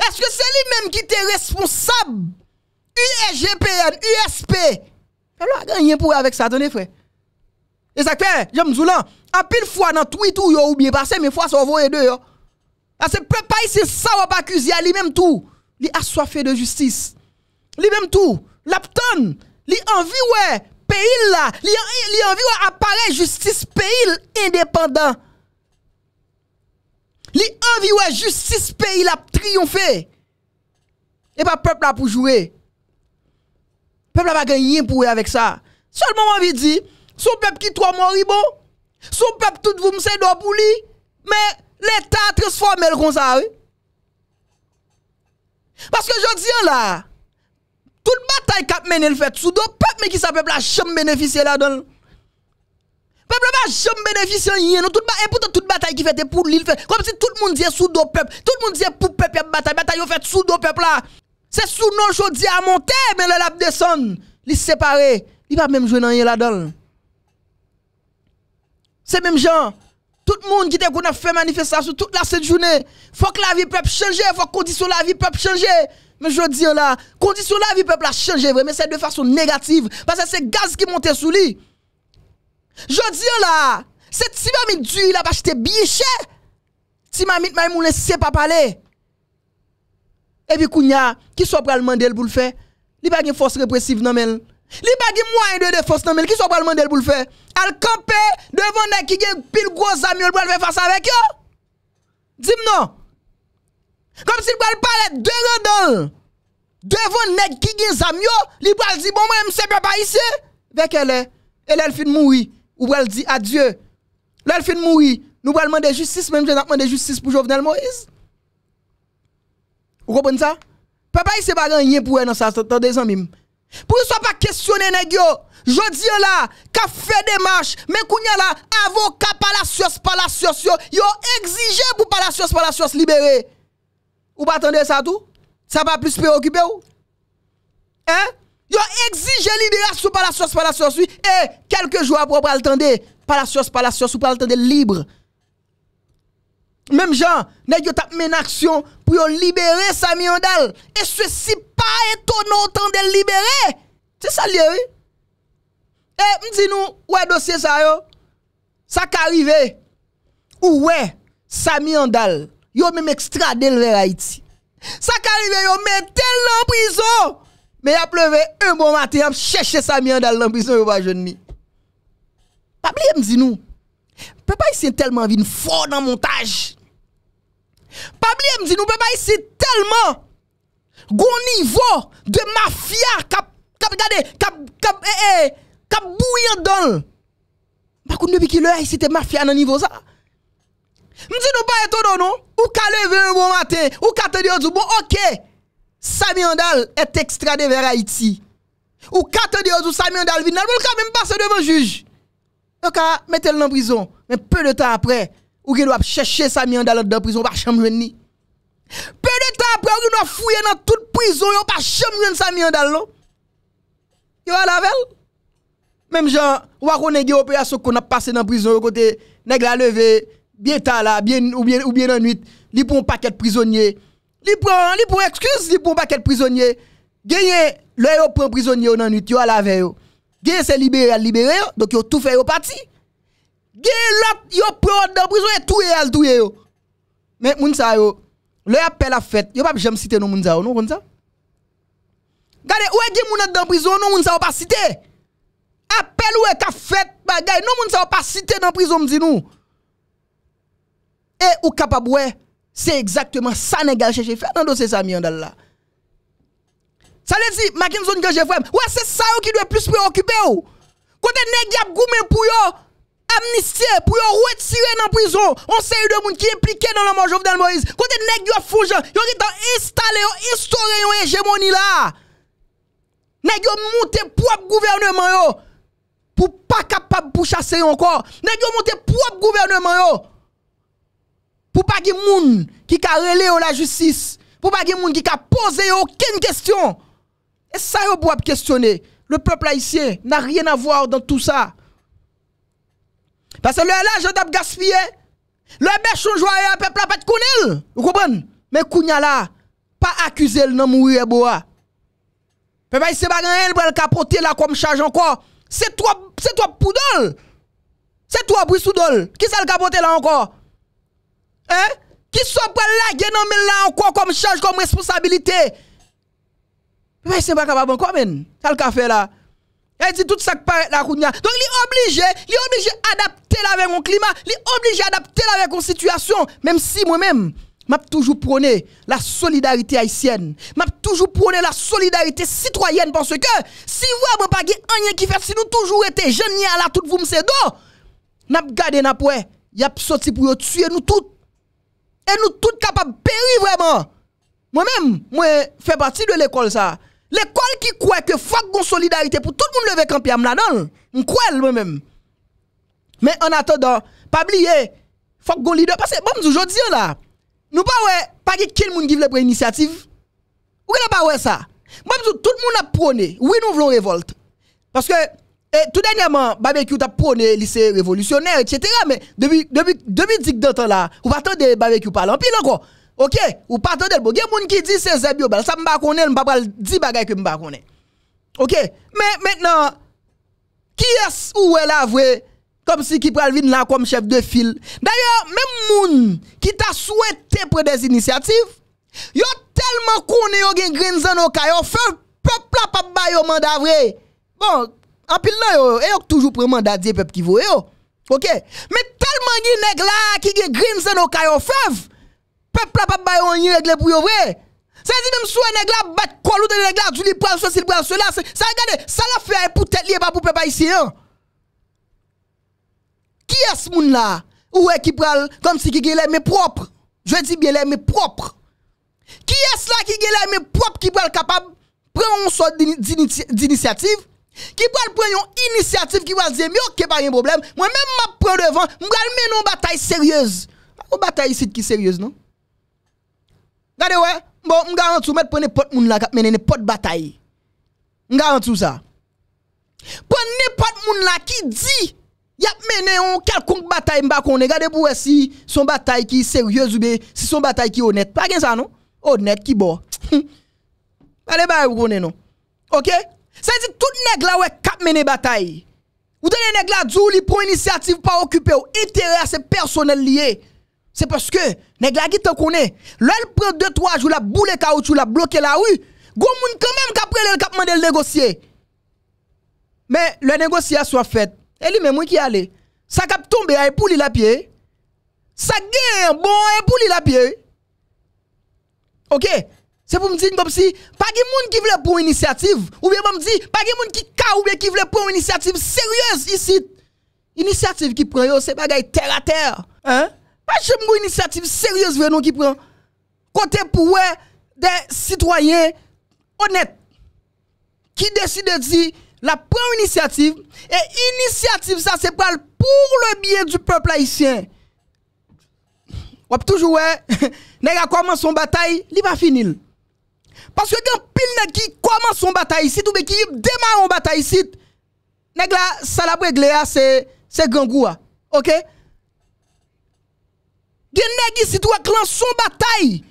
Eske se li menm ki te responsab U.S.G.P.N. U.S.P. Pèm lò a ganyen pou e avek sa dene fwe E sakpe, jom zoulan A pil fwa nan tweet ou yo oubi e basen Me fwa sa vwoye de yo A se pe pay se sa wap akuzi a li menm tou Li aswa fe de justis Li menm tou, lap ton Li anvi wè, pe il la Li anvi wè apare justis Pe il, independant Li anvi wè just 6 peyi la triyonfè. E pa pep la pou jwè. Pep la pa gen yin pou wè avèk sa. Solmò mwen vi di, sou pep ki 3 mori bo. Sou pep tout vou mse do pou li. Mè l'état transformè l'konsavè. Paske jwè di an la, tout batay kap menè l'fèt sou do, pep mè ki sa pep la chèm menefisè la don. Peuple va jamais bénéficier rien. Nous et pourtant toute bataille qui fait pour l'île comme si tout le monde disait sous dos peuple. Tout le monde disait pour peuple bataille, bataille fait sous dos peuple là. C'est sous nos jodi à monter mais le lap descend. Il séparé, il va même jouer dans rien là-dedans. C'est même genre. tout le monde qui a fait manifestation toute la cette journée, faut que la vie peuple changer, faut que condition la vie peuple changer. Mais je dis là, condition la vie peuple changer, mais c'est de façon négative parce que c'est gaz qui monte sous lui. Jodi yo la, se ti mami dwi la pa jte biyeche, ti mami tman mounen se pa pale. E pi kounya, ki sou pral mandel pou l fe? Li bagi fos represiv nan men. Li bagi mwany de fos nan men, ki sou pral mandel pou l fe? Al kampè, devon nek ki gen pil gwo zamyo l pou al fe fasa vek yo? Dib nou. Kom si l pou al pale, de rado, devon nek ki gen zamyo, li pou al di bon mwen msepe pa isi? Vek ele, ele l fin mou yi. Ou brel di adye, lèl fin mouri, nou brel mende justice, mèm jè nat mende justice pou jòvnel Moïse. Ou kopon sa? Pe pa yi se bagan yin pou wè nan sa, ta de zan mim. Pou yi sa pa kestyonè nè gyo, jò di yon la, ka fè demarche, mè koun yon la, avoka palasyos palasyos yon, yon exige pou palasyos palasyos liberè. Ou pa atende sa tou? Sa pa plus preokipè ou? Hein? Yo exige l'idea sou pa la sos, pa la sos, e, kelke jwa pou pral tende, pa la sos, pa la sos, sou pral tende libre. Mem jan, ne yo tap men aksyon pou yo libere Samy Andal, e se si pa eto nou tende libere. Se sa liye, e? E, mdi nou, wè dosye sa yo, sa ka rive, ou wè, Samy Andal, yo men ekstra den vè la iti. Sa ka rive, yo men tel nan prizon, Mais il a pleuvé un bon matin, il a cherché mienne dans la prison, il pas oh, bah, jeune. Pas oublier, me dit nous. Papa, il s'est tellement venu fort dans le montage. Pas oublier, me dit nous, papa, il tellement gros niveau de mafia cap cap regardez cap cap eh, eh, cap bouillant dans par contre depuis qu'il l'heure c'était mafia dans niveau ça me dis nous pas étonnant non ou qu'à lever un bon matin ou qu'à te dire bon OK Samy Andal et ekstrade ver Haïti. Ou kate diyoz ou Samy Andal vin nan, moun ka mèm pase devan juj. Mèm ka metel nan prizon, mèm peu de tan apre, ou ki do ap chèche Samy Andal an dan prizon pa chèm jwen ni. Peu de tan apre, ou do ap fuyen nan tout prizon, yon pa chèm jwen Samy Andal lò. Non? Yon an lavel. Mèm jan, wakou negi wapè yasok kon ap pase nan prizon, yon kote neg la leve, bien ta la, ou bien nan nuit, li pou mou paket prizonyey, Li pou an, li pou ekskuse, li pou an pa ket prizonye. Genye, lè yo pran prizonye yo nan nit, yo alave yo. Genye se libere al libere yo, dok yo tou fe yo pati. Genye lòp, yo pran dan prizonye, touye al touye yo. Mè mounsa yo, lè apè non non, la fèt. Non, yo pa jèm site nan mounsa yo, nou mounsa? Gade, ouè gen mounat dan prizon, nou mounsa yo pa site? Apèl ouè ka fèt, bagay, nou mounsa yo pa site dan prizon mzi nou? E ou kapab wè? C'est exactement ça que cherche faire dans ces dossier Dalla. Ça veut dire, zone que j'ai ouais, c'est ça qui doit plus préoccuper. Quand les nègres goumé pour yo, amnistie, pour yo retirer dans prison, on sait de monde qui est impliqué dans la mort Jovenel Moïse. Quand les nègres yo a yo qui ont installé, ont instauré une hégémonie là. on a monté propre gouvernement yo pour pas capable pour chasser encore. On a monté propre gouvernement yo pour pas de monde qui ka relé la justice, pour pas de monde qui ka posé aucune question. Et ça vous pouvez questionner. Le peuple haïtien n'a rien à voir dans tout ça. Parce que je t'a gaspiller. Le à joyeux peuple pas de connaître. Vous comprenez Mais kounya là pas accusé le nan mourir boa. Peuple haïtien pas rien pour le capoter là comme charge encore. C'est toi c'est toi poudol. C'est toi brissoudol. Qui ça le capoter là encore Hein? Qui soit pour laguer dans mais là encore comme charge, comme responsabilité. Mais c'est pas capable encore, men. Ça le café là. Elle dit tout ça qui paraît la route. Donc, il est obligé, il est obligé d'adapter là avec mon climat, il est obligé d'adapter là avec mon situation, même si moi-même, m'a toujours prôné la solidarité haïtienne. M'a toujours prôné la solidarité citoyenne parce que si vous pas rien qui fait si nous toujours été génial là tout vous me c'est avons N'a gardé n'a y a sorti pour tuer nous toutes. Et nous tous capables de périr vraiment. Moi-même, moi, fais partie de l'école ça. L'école qui croit que faut une solidarité pour tout le monde lever camp là dedans. crois croit moi-même. Mais en attendant, pas oublier, faut qu'on leader parce que bon aujourd'hui là, nous pas ouais, pas que quel monde qui veut initiative. Ou pas ça. Moi tout le monde a prôné, oui nous voulons révolte. Parce que et eh, tout dernièrement, barbecue t'a prôné lycée révolutionnaire, etc. Mais depuis, depuis, depuis dix d'antan là, ou pas de barbecue parle en pile encore. Ok, ou pas de bon. Il y a des gens qui disent c'est Zébio, ça m'a ne m'a pas dit bagay que m'a Ok, mais maintenant, qui est-ce où est la vraie? Comme si qui pral vin là comme chef de file. D'ailleurs, même gens qui t'a souhaité prendre des initiatives, yo tellement connaît yo gen grenzan, en au fait feu peuple pas ba yo mandat Bon, Anpil nan yo yo, eyo ki toujou preman dadye pep ki vo yo. Ok? Me talman gi negla ki ge grin seno kayo fev, pep la pap bayon yon negle pou yo ve. Se di mimi sou e negla bat kwa louten negla, juli pral sou si pral sou la, sa gade, sa la fey pou tet li e pa pou pepa isi yo. Ki es moun la, ou e ki pral, kom si ki ge lèmè propre. Je di bi lèmè propre. Ki es la ki ge lèmè propre ki pral kapab preman sou d'initiative, Ki pou al pren yon inisiatif ki waz de mi ok pa yon problem Mwen men map pren devan Mwen men yon batay seryöz Ou batay sit ki seryöz nou Gade wè bon, Mwen garantou mwen pren ne pot moun la kap mene ne pot batay Mwen garantou sa Pren ne pot moun la ki di Yap mene yon kelkonk batay mba konen Gade pou wè si son batay ki seryöz ou be Si son batay ki honet Pa gen sa nou Honet ki bo Pane bay wou konen nou Ok Ok Ça dit tout nèg là ouais cap bataille. Ou des nèg là dou li pour initiative pas occuper, ou intérêt à c'est personnel lié. C'est parce que nèg là qui t'en connaît, prend 2 trois jours la boule caoutchouc la bloquer la rue. Gon moun quand même qu'après le cap mandé négocier. Mais le négociation fait. et lui même qui allait. Ça cap tomber à pour la pied. Ça gagne bon et pour la pied. OK c'est pour me dire comme si, pas de monde qui veut prendre une initiative, ou bien me dit pas de monde qui ka ou bien qui veut prendre une initiative sérieuse ici. Initiative qui prend, c'est pas terre à terre. Hein? Pas de initiative sérieuse vraiment qui prend. Côté pour des citoyens honnêtes qui décident de dire, la prend initiative, et initiative ça c'est pour le bien du peuple haïtien. Ou toujours, ouais, nèg commencé son bataille, il va finir. Parce que quand pile qui commence son bataille ici, ou qui démarre son bataille ici, nèg là, ça la réglé c'est c'est gangoua. Hein. OK Gen nèg ici toi clan son bataille.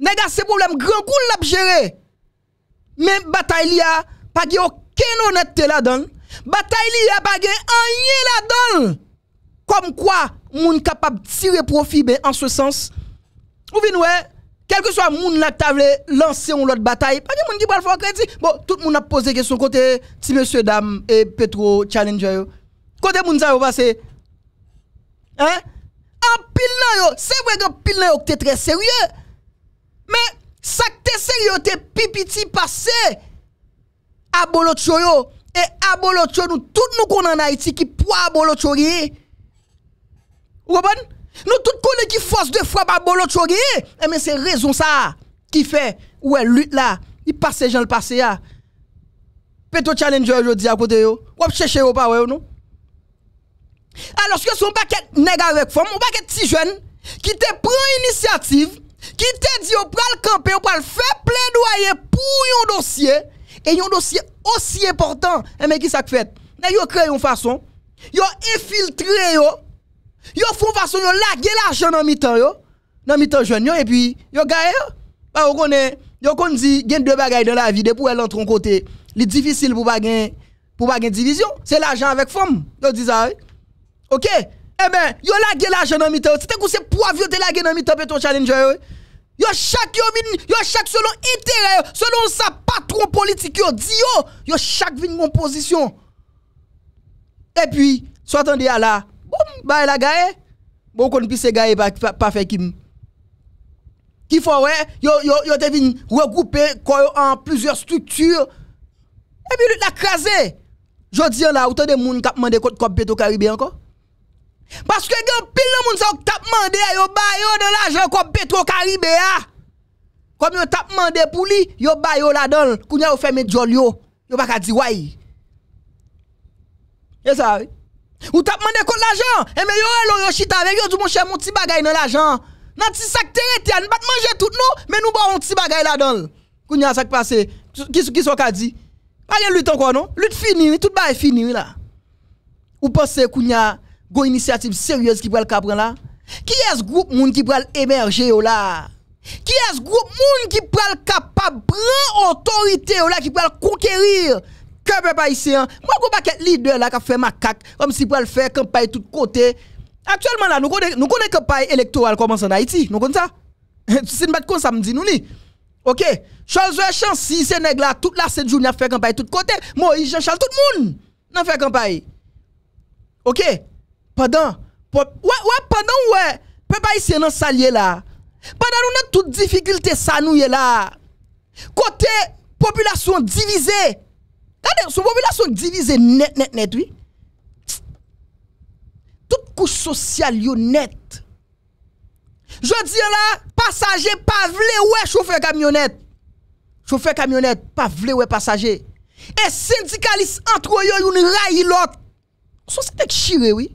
Nèg a ces problèmes grand coup l'a géré Mais bataille là, pas pas aucune honnêteté là-dedans. Bataille là, pas pas rien là-dedans. Comme quoi moun capable tirer profit ben en ce sens. Ou venez quel que soit moun la table lancer une bataille, pas de moun qui va faire crédit. Bon, tout moun a posé question côté si monsieur, dame et Petro Challenger. Côté sa ça passé. Hein? En pile c'est vrai que pile là, très sérieux. Mais, sa que sérieux, t'es pipiti passé. Abolocho yo. Et Abolocho, nous, tout nous qu'on en Haïti qui pour Abolocho. Vous comprenez? Nous tous connaissons qui force de frappe à Bolo chose eh, mais c'est raison ça qui fait ouais lutte là, il passe gens le passé là. Ah. Peto challenger aujourd'hui à côté yo. Ou ne ou pas non Alors que son paquet nèg avec femme, un paquet si jeune qui te prend initiative, qui te dit va pral camper, va pral faire plaidoyer pour un dossier et un dossier aussi important. Eh, mais qui ça fait Nèg yo créé une façon, yo infiltré yo Yo font façon yo laguer l'argent dans mi-temps yo. Dans mi-temps jeune yo et puis yo gagne. Bah on connaît yo kon dit gen deux bagages dans la vie de pour elle entre un côté, li difficile pour pas gagner pour pas gagner division, c'est l'argent avec femme. Yo dis ça. OK. Eh ben, yo laguer l'argent dans mi-temps. C'était que c'est poivre yo te laguer dans mi-temps ton challenge yo. Yo chaque yo min yo chaque selon intérêt, selon sa patron politique yo di yo, yo chaque vin mon position. Et puis, soit attendez à là Ou m bay la gaye? Bon kon pi se gaye pa fe kim? Ki fò wè, yo te vin regoupe kò yo an plizè struktùr. E mi lè lakrase. Jò di yon la, ou te de moun kapman de kòp petro karibè an kò? Paske gen pil la moun sa ou kapman de yo bay yo de la jò kòp petro karibè a. Kom yo kapman de pou li, yo bay yo la don koun ya ou fè me djol yo. Yo baka di wè yi. E sa wè? Ou tap mande l'argent? Et eh, mais yo e eh, yo chita avec yo, du mon chè moun ti bagay nan l'argent. Nan ti sak te nous an, bat manje tout nous, mais nous ba moun ti bagay la dan. Kounya ya sak qui ki, ki so ka non? A encore lut fini, tout ba fini là. Ou pense koun ya go initiative sérieuse qui pral kapren Qui est es groupe moun ki pral émerger ou la? est es groupe moun ki pral capable prendre autorité là, la, ki pral conquérir? que peuple haïtien, moi pas paquet leader là qui fait macaque comme si pour le faire campagne tout côté. Actuellement là nous connaissons nous campagne électorale commence en Haïti, nous connaissons ça. c'est pas comme ça me dit nous ni. OK. Charles Chance si ces nèg là toute la cette journée fait campagne tout côté, Moïse Jean Charles tout le monde n'a fait campagne. OK. Pendant ouais ouais pendant ouais peuple haïtien dans salier là. Pendant nous toute difficulté ça nous est là. Côté population divisée Lade, sou bobe la son divize net net net, wii? Tout kous sosyal yon net. Jou di la, pasaje pa vle we choufe kamyonet. Choufe kamyonet, pa vle we pasaje. E syndikalis antro yon yon rayi lot. Sosye tek shire, wii?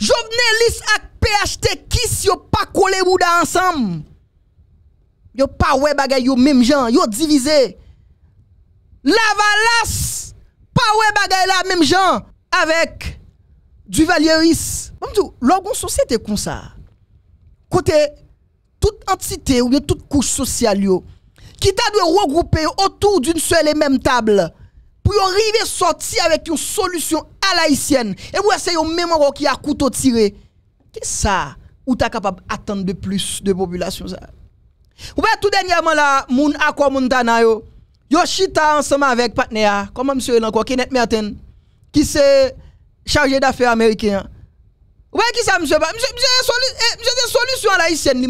Jou vne lis ak PHT, kis yon pa kole wou da ansam. Yon pa we bagay yon mim jan, yon divize. La valasse, pas ouais bagay la même gens avec du Duvalieris. Lorsqu'une société comme ça, côté toute entité ou bien toute couche sociale yo, qui t'a de regrouper autour d'une seule et même table pour arriver à sortir avec une solution à la haïtienne, Et vous essayez de même qui a couteau tiré. Qu'est-ce ça ou t'as capable d'attendre de plus de population ça? Ou bien tout dernièrement là, moun aqua montana yo, Yoshita ensemble avec partenaire, comment monsieur encore Kenneth Merten, qui s'est chargé d'affaires américain. Ouais, qui ça, monsieur? Monsieur, monsieur, eh, solution à la haïtienne, lui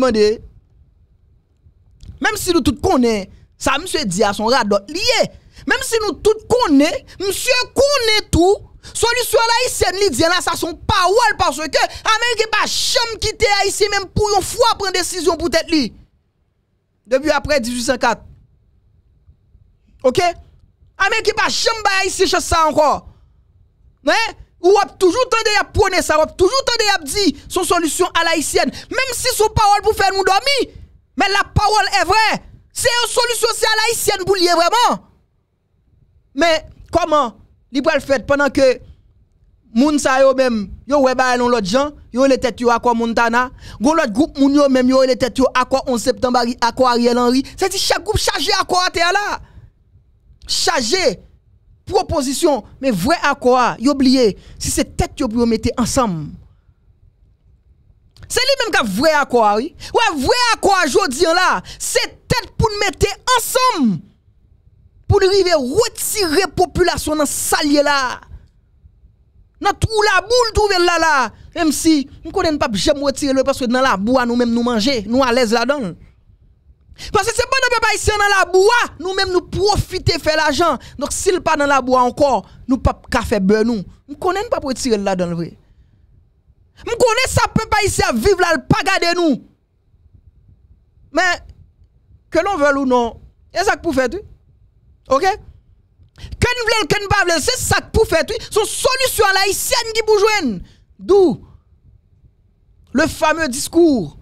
Même si nous tous connaissons, ça, monsieur dit à son radot lié. Même si nous tous connaissons, monsieur connaît tout. Solution à la haïtienne, lui dit là, ça son parole parce que Amérique pas jamais quitté Haïti, même pour une fois prendre décision pour être lui. Depuis après 1804. OK ah, qui pas ici ici, ça encore. Hein ou a toujours tende à prôner ça, ou a toujours tende à dire son solution à l'haïtienne, même si son parole pour faire nous dormir. Mais la parole est vraie. C'est une solution c'est à l'haïtienne pour lier vraiment. Mais comment Libre le fait pendant que moun sa yo même yo weba yon l'autre gens, yo les tête yo à quoi Montana, gon l'autre groupe moun yo même yo les tête yo akwa 11 septembre akwa quoi Ariel Henry. C'est dit chaque groupe chargé à quoi terre là chargé proposition, mais vrai accord, y oublier si c'est tête que vous mettez ensemble. C'est lui-même qui a vrai quoi, oui. Ouais, vrai quoi aujourd'hui là, c'est tête pour nous mettre ensemble. Pour nous arriver à retirer la population dans salier là. Dans tout la boule, tout là là. Même si, nous ne connaissons pas jamais retirer le parce que dans la boue, nous même nous manger, nous à l'aise là-dedans. Parce que c'est pas dans le dans la bois, nous-mêmes nous profiter faire l'argent. Donc s'il pas dans la bois encore, nous pas faire beurre nous. Nous connaissons pas pour tirer là dans le vrai. Nous connaissons ça peut pas ici à vivre là, pas garder nous. Mais que l'on veuille ou non, c'est ça que pour faire tout. OK Ken vous ne pas c'est ça pour faire C'est Son solution à la haïtienne qui bougeouen. D'où le fameux discours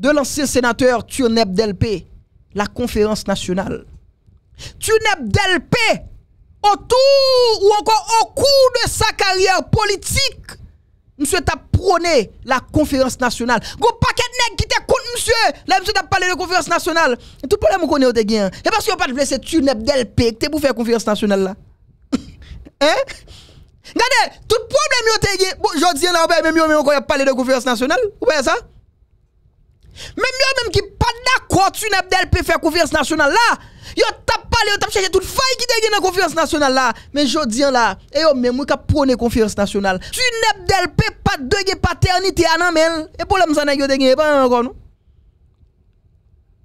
de l'ancien sénateur Turnep Delpé, la conférence nationale. Turnep Delpé, autour ou encore au cours de sa carrière politique, monsieur t'a prôné la conférence nationale. Gon paquet nèg qui t'es contre monsieur, là monsieur t'a parlé de conférence nationale. tout problème qu'on connaît Et parce que pas de blessé Turnep Delpé, t'es pour faire conférence nationale là. hein? Regardez, tout problème yon te gen, bon, on vous, même vous a parlé de conférence nationale. Vous voyez ça? Même yon même qui pas d'accord, tu n'as pas peut faire confiance nationale là. Yo tap parlé, yo tap cherché toute faille qui dégaine dans confiance nationale là. Mais je dis là, et eh yon même qui la confiance nationale. Tu n'as pas de pas de paternité à nan Et pour ça yon dégaine pas encore nous.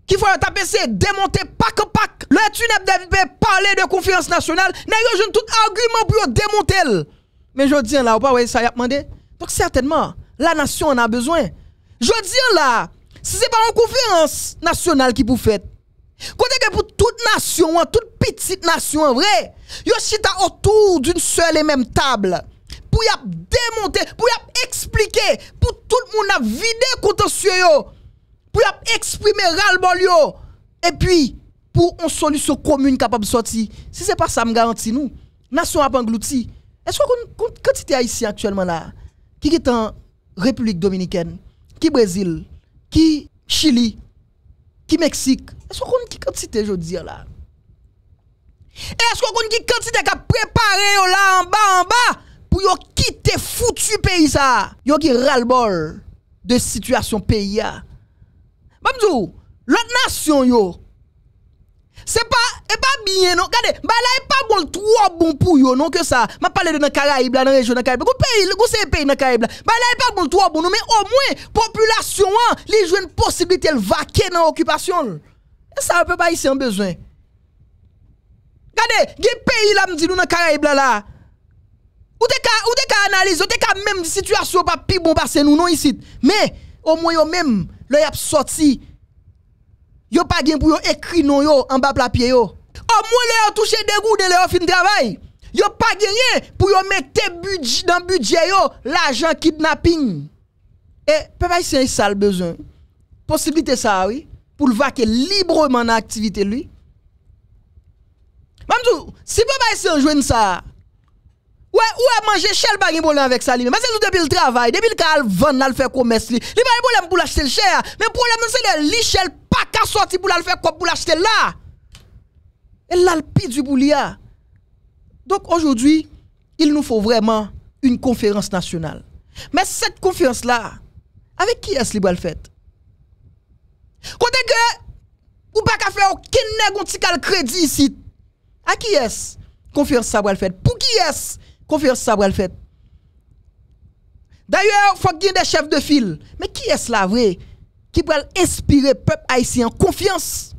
Qui faut taper c'est démonter pack pack. Le tu n'as pas parler de confiance nationale, n'a yo tout argument pour démonter. Mais je dis là, ou pas ouais ça y a demandé. Donc certainement, la nation en a besoin. Je dis là, si ce n'est pas une conférence nationale qui vous fait, ce que pour toute nation, hein, toute petite nation, en vrai, yo chita autour d'une seule et même table. Pour y démonter, pour y expliquer, pour tout le monde a vidé contentieux yo. Pour y exprimer ras yo. Et puis, pour une solution commune capable de sortir. Si c'est pas ça, me garantit nous. Nation a englouti. Est-ce que quand tu es ici actuellement là, qui est en République Dominicaine, qui Brésil, ki Chili, ki Meksik, esko konen ki kantite yo diyo la? Esko konen ki kantite ka prepare yo la anba anba pou yo kite foutu peyi sa? Yo ki ralbol de situasyon peyi ya. Bamzou, lot nasyon yo, C'est pas, et pas bien, non. Regardez, bah là, est pas bon, trop bon pour yo, non, que ça. Ma parle de dans Caraïbes, dans la région de Caraïbes. pays, c'est pays dans Caraïbes, là. Bah pas bon, trop bon, mais au moins, population, hein, les jeunes possibilité de vaquer dans l'occupation. Ça, peut pas ici, en besoin. Regardez, quel pays là, me dit nous dans Caraïbes, là, là. Ou te ka, ou te ka analyse, ou te ka même situation pas pi bon passer nous, non, ici. Mais, au moins, yo même, là, y a sorti yo pas gen pour yo écrit non yo en bas papier yo. Au moins les touché des goûts de leur fin travail. Yo pas gagné pour yo mettre budget dans budget yo l'argent kidnapping. Et eh, papa c'est ça le besoin. Possibilité ça oui pour le vaquer librement dans activité lui. Même si papa c'est un jeune ça Ouais, ouais, manger Shell, pas de avec ça. Mais c'est depuis le travail, depuis le cas, vendre, le faire commerce. Il n'y a pas de problème pour l'acheter le cher. Mais le problème, c'est le lichel pas qu'à sortir pour le faire quoi pour l'acheter là. Elle là, le pire du boulia. Donc aujourd'hui, il nous faut vraiment une conférence nationale. Mais cette conférence-là, avec qui est-ce qu'elle fait Quand que ou pas qu'à faire aucun négociant de crédit ici. À qui est-ce conférence ça va le faire Pour qui est-ce Confiance, ça va le faire. D'ailleurs, il faut qu'il y ait des chefs de file. Mais qui est-ce vrai, qui peut inspirer le peuple haïtien confiance?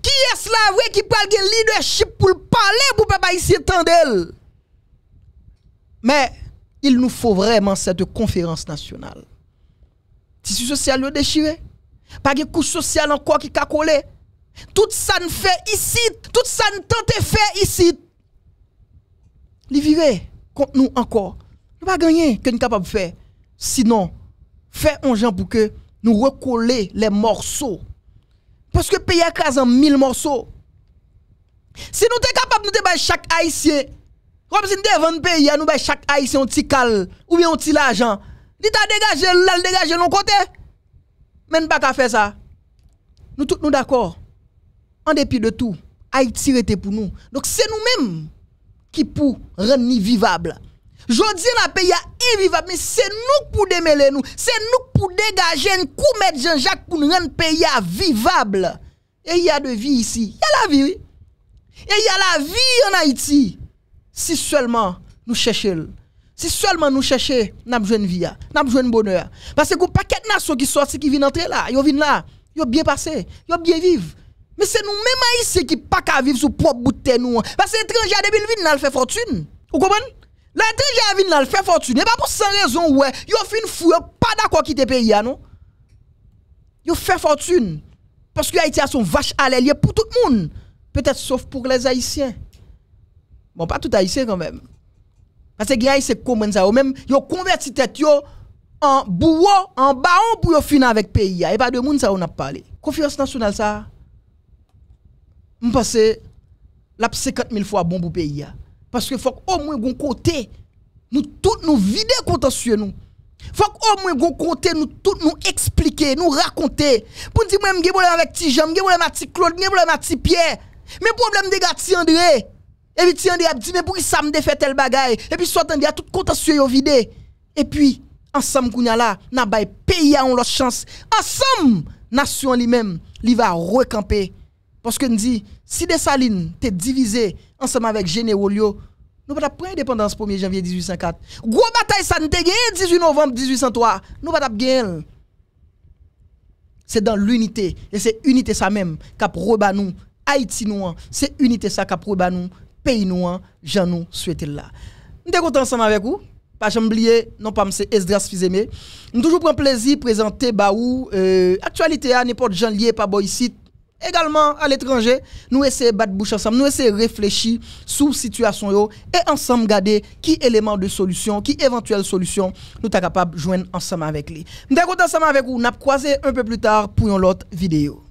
Qui est-ce vrai, qui peut avoir leadership pour parler pour le peuple haïtien tendel? Mais il nous faut vraiment cette conférence nationale. Tissu social le déchiré. Pas de coup social encore qui a collé. Tout ça ne fait ici, tout ça ne tente faire ici. Les virer contre nous encore. Nous pas gagner que nous capable de faire. Sinon, faire un gens pour que nous recoller les morceaux. Parce que pays a en mille morceaux. Si nous sommes capables de nous chaque haïtien, comme si nous devons pays, nous bailler chaque haïtien un petit cal ou bien un petit l'argent. Nous avons dégagé, là, dégagé l'autre côté. Mais nous pas faire ça. Nous tous nous d'accord. En dépit de tout, Haïti était pour nous. Donc c'est nous-mêmes qui pour rendre vivable. Jodi la pays est invivable, mais c'est nous pour démêler nous, c'est nous pour dégager pour coup mettre Jean-Jacques pour rendre pays vivable. Et il y a de vie ici, il y a la vie, Et il y a la vie en Haïti. Si seulement nous cherchons, si seulement nous cherchons, nous avons une vie, nous avons bonheur. Parce que vous paquet de nations qui sortent, qui viennent entrer là, ils viennent là, ils bien passé, ils bien vivre. Mais c'est nous-mêmes haïtiens qui pas qu'à vivre sous propre bout de nous. Parce que l'étranger depuis le fait fortune. Vous comprenez L'étranger vient il fait fortune. Et pas pour sans raison ouais, fait une fouille pas d'accord quitter pays non. Yo fait fortune parce que Haïti a son vache à l'aile pour tout le monde. Peut-être sauf pour les haïtiens. Bon pas tout haïtien quand même. Parce que les haïtiens comprennent ça même, yo converti tête en bourreau, en baron pour finir fin avec pays et pas de monde ça on a parlé. Confiance nationale ça je pense que la 50 000 fois bon pour pays. Parce que faut au moins qu'on côté, nous tous nous vider contentieux nous. Faut au moins qu'on côté, nous tous nous expliquer, nous raconter. Pour dire, moi, j'ai avec Tijam, j'ai problème avec Claude, j'ai problème avec Pierre. Mais problème des gars, André. Et eh puis André a dit, mais pour qui ça me fait tel bagaille? Et puis soit André a tout contentieux vidé. Et puis, ensemble, nous là, n'a pays à on leur chance. Ensemble, nation lui-même, il va recamper. Parce que nous dit, si des salines t'es divisé ensemble avec Générolio, nous pas prendre indépendance 1er janvier 1804. Gros bataille ça nous gagné 18 novembre 1803. Nous pas gagné. C'est dans l'unité et c'est unité ça même qui rebat nous Haïti nous, c'est unité ça qui rebat nous pays nous, j'en nous souhaiter là. Nous sommes ensemble avec vous. Pas j'oublier non pas c'est Esdras Fizeme. Nous toujours prend plaisir présenter l'actualité euh, actualité à n'importe Jean lié par boy également à l'étranger. Nous essayons de battre bouche ensemble, nous essayons de réfléchir sur la situation et ensemble garder qui élément de solution, qui éventuelle solution nous sommes capables de joindre ensemble avec lui. Nous sommes ensemble avec vous, nous avons croisé un peu plus tard pour une autre vidéo.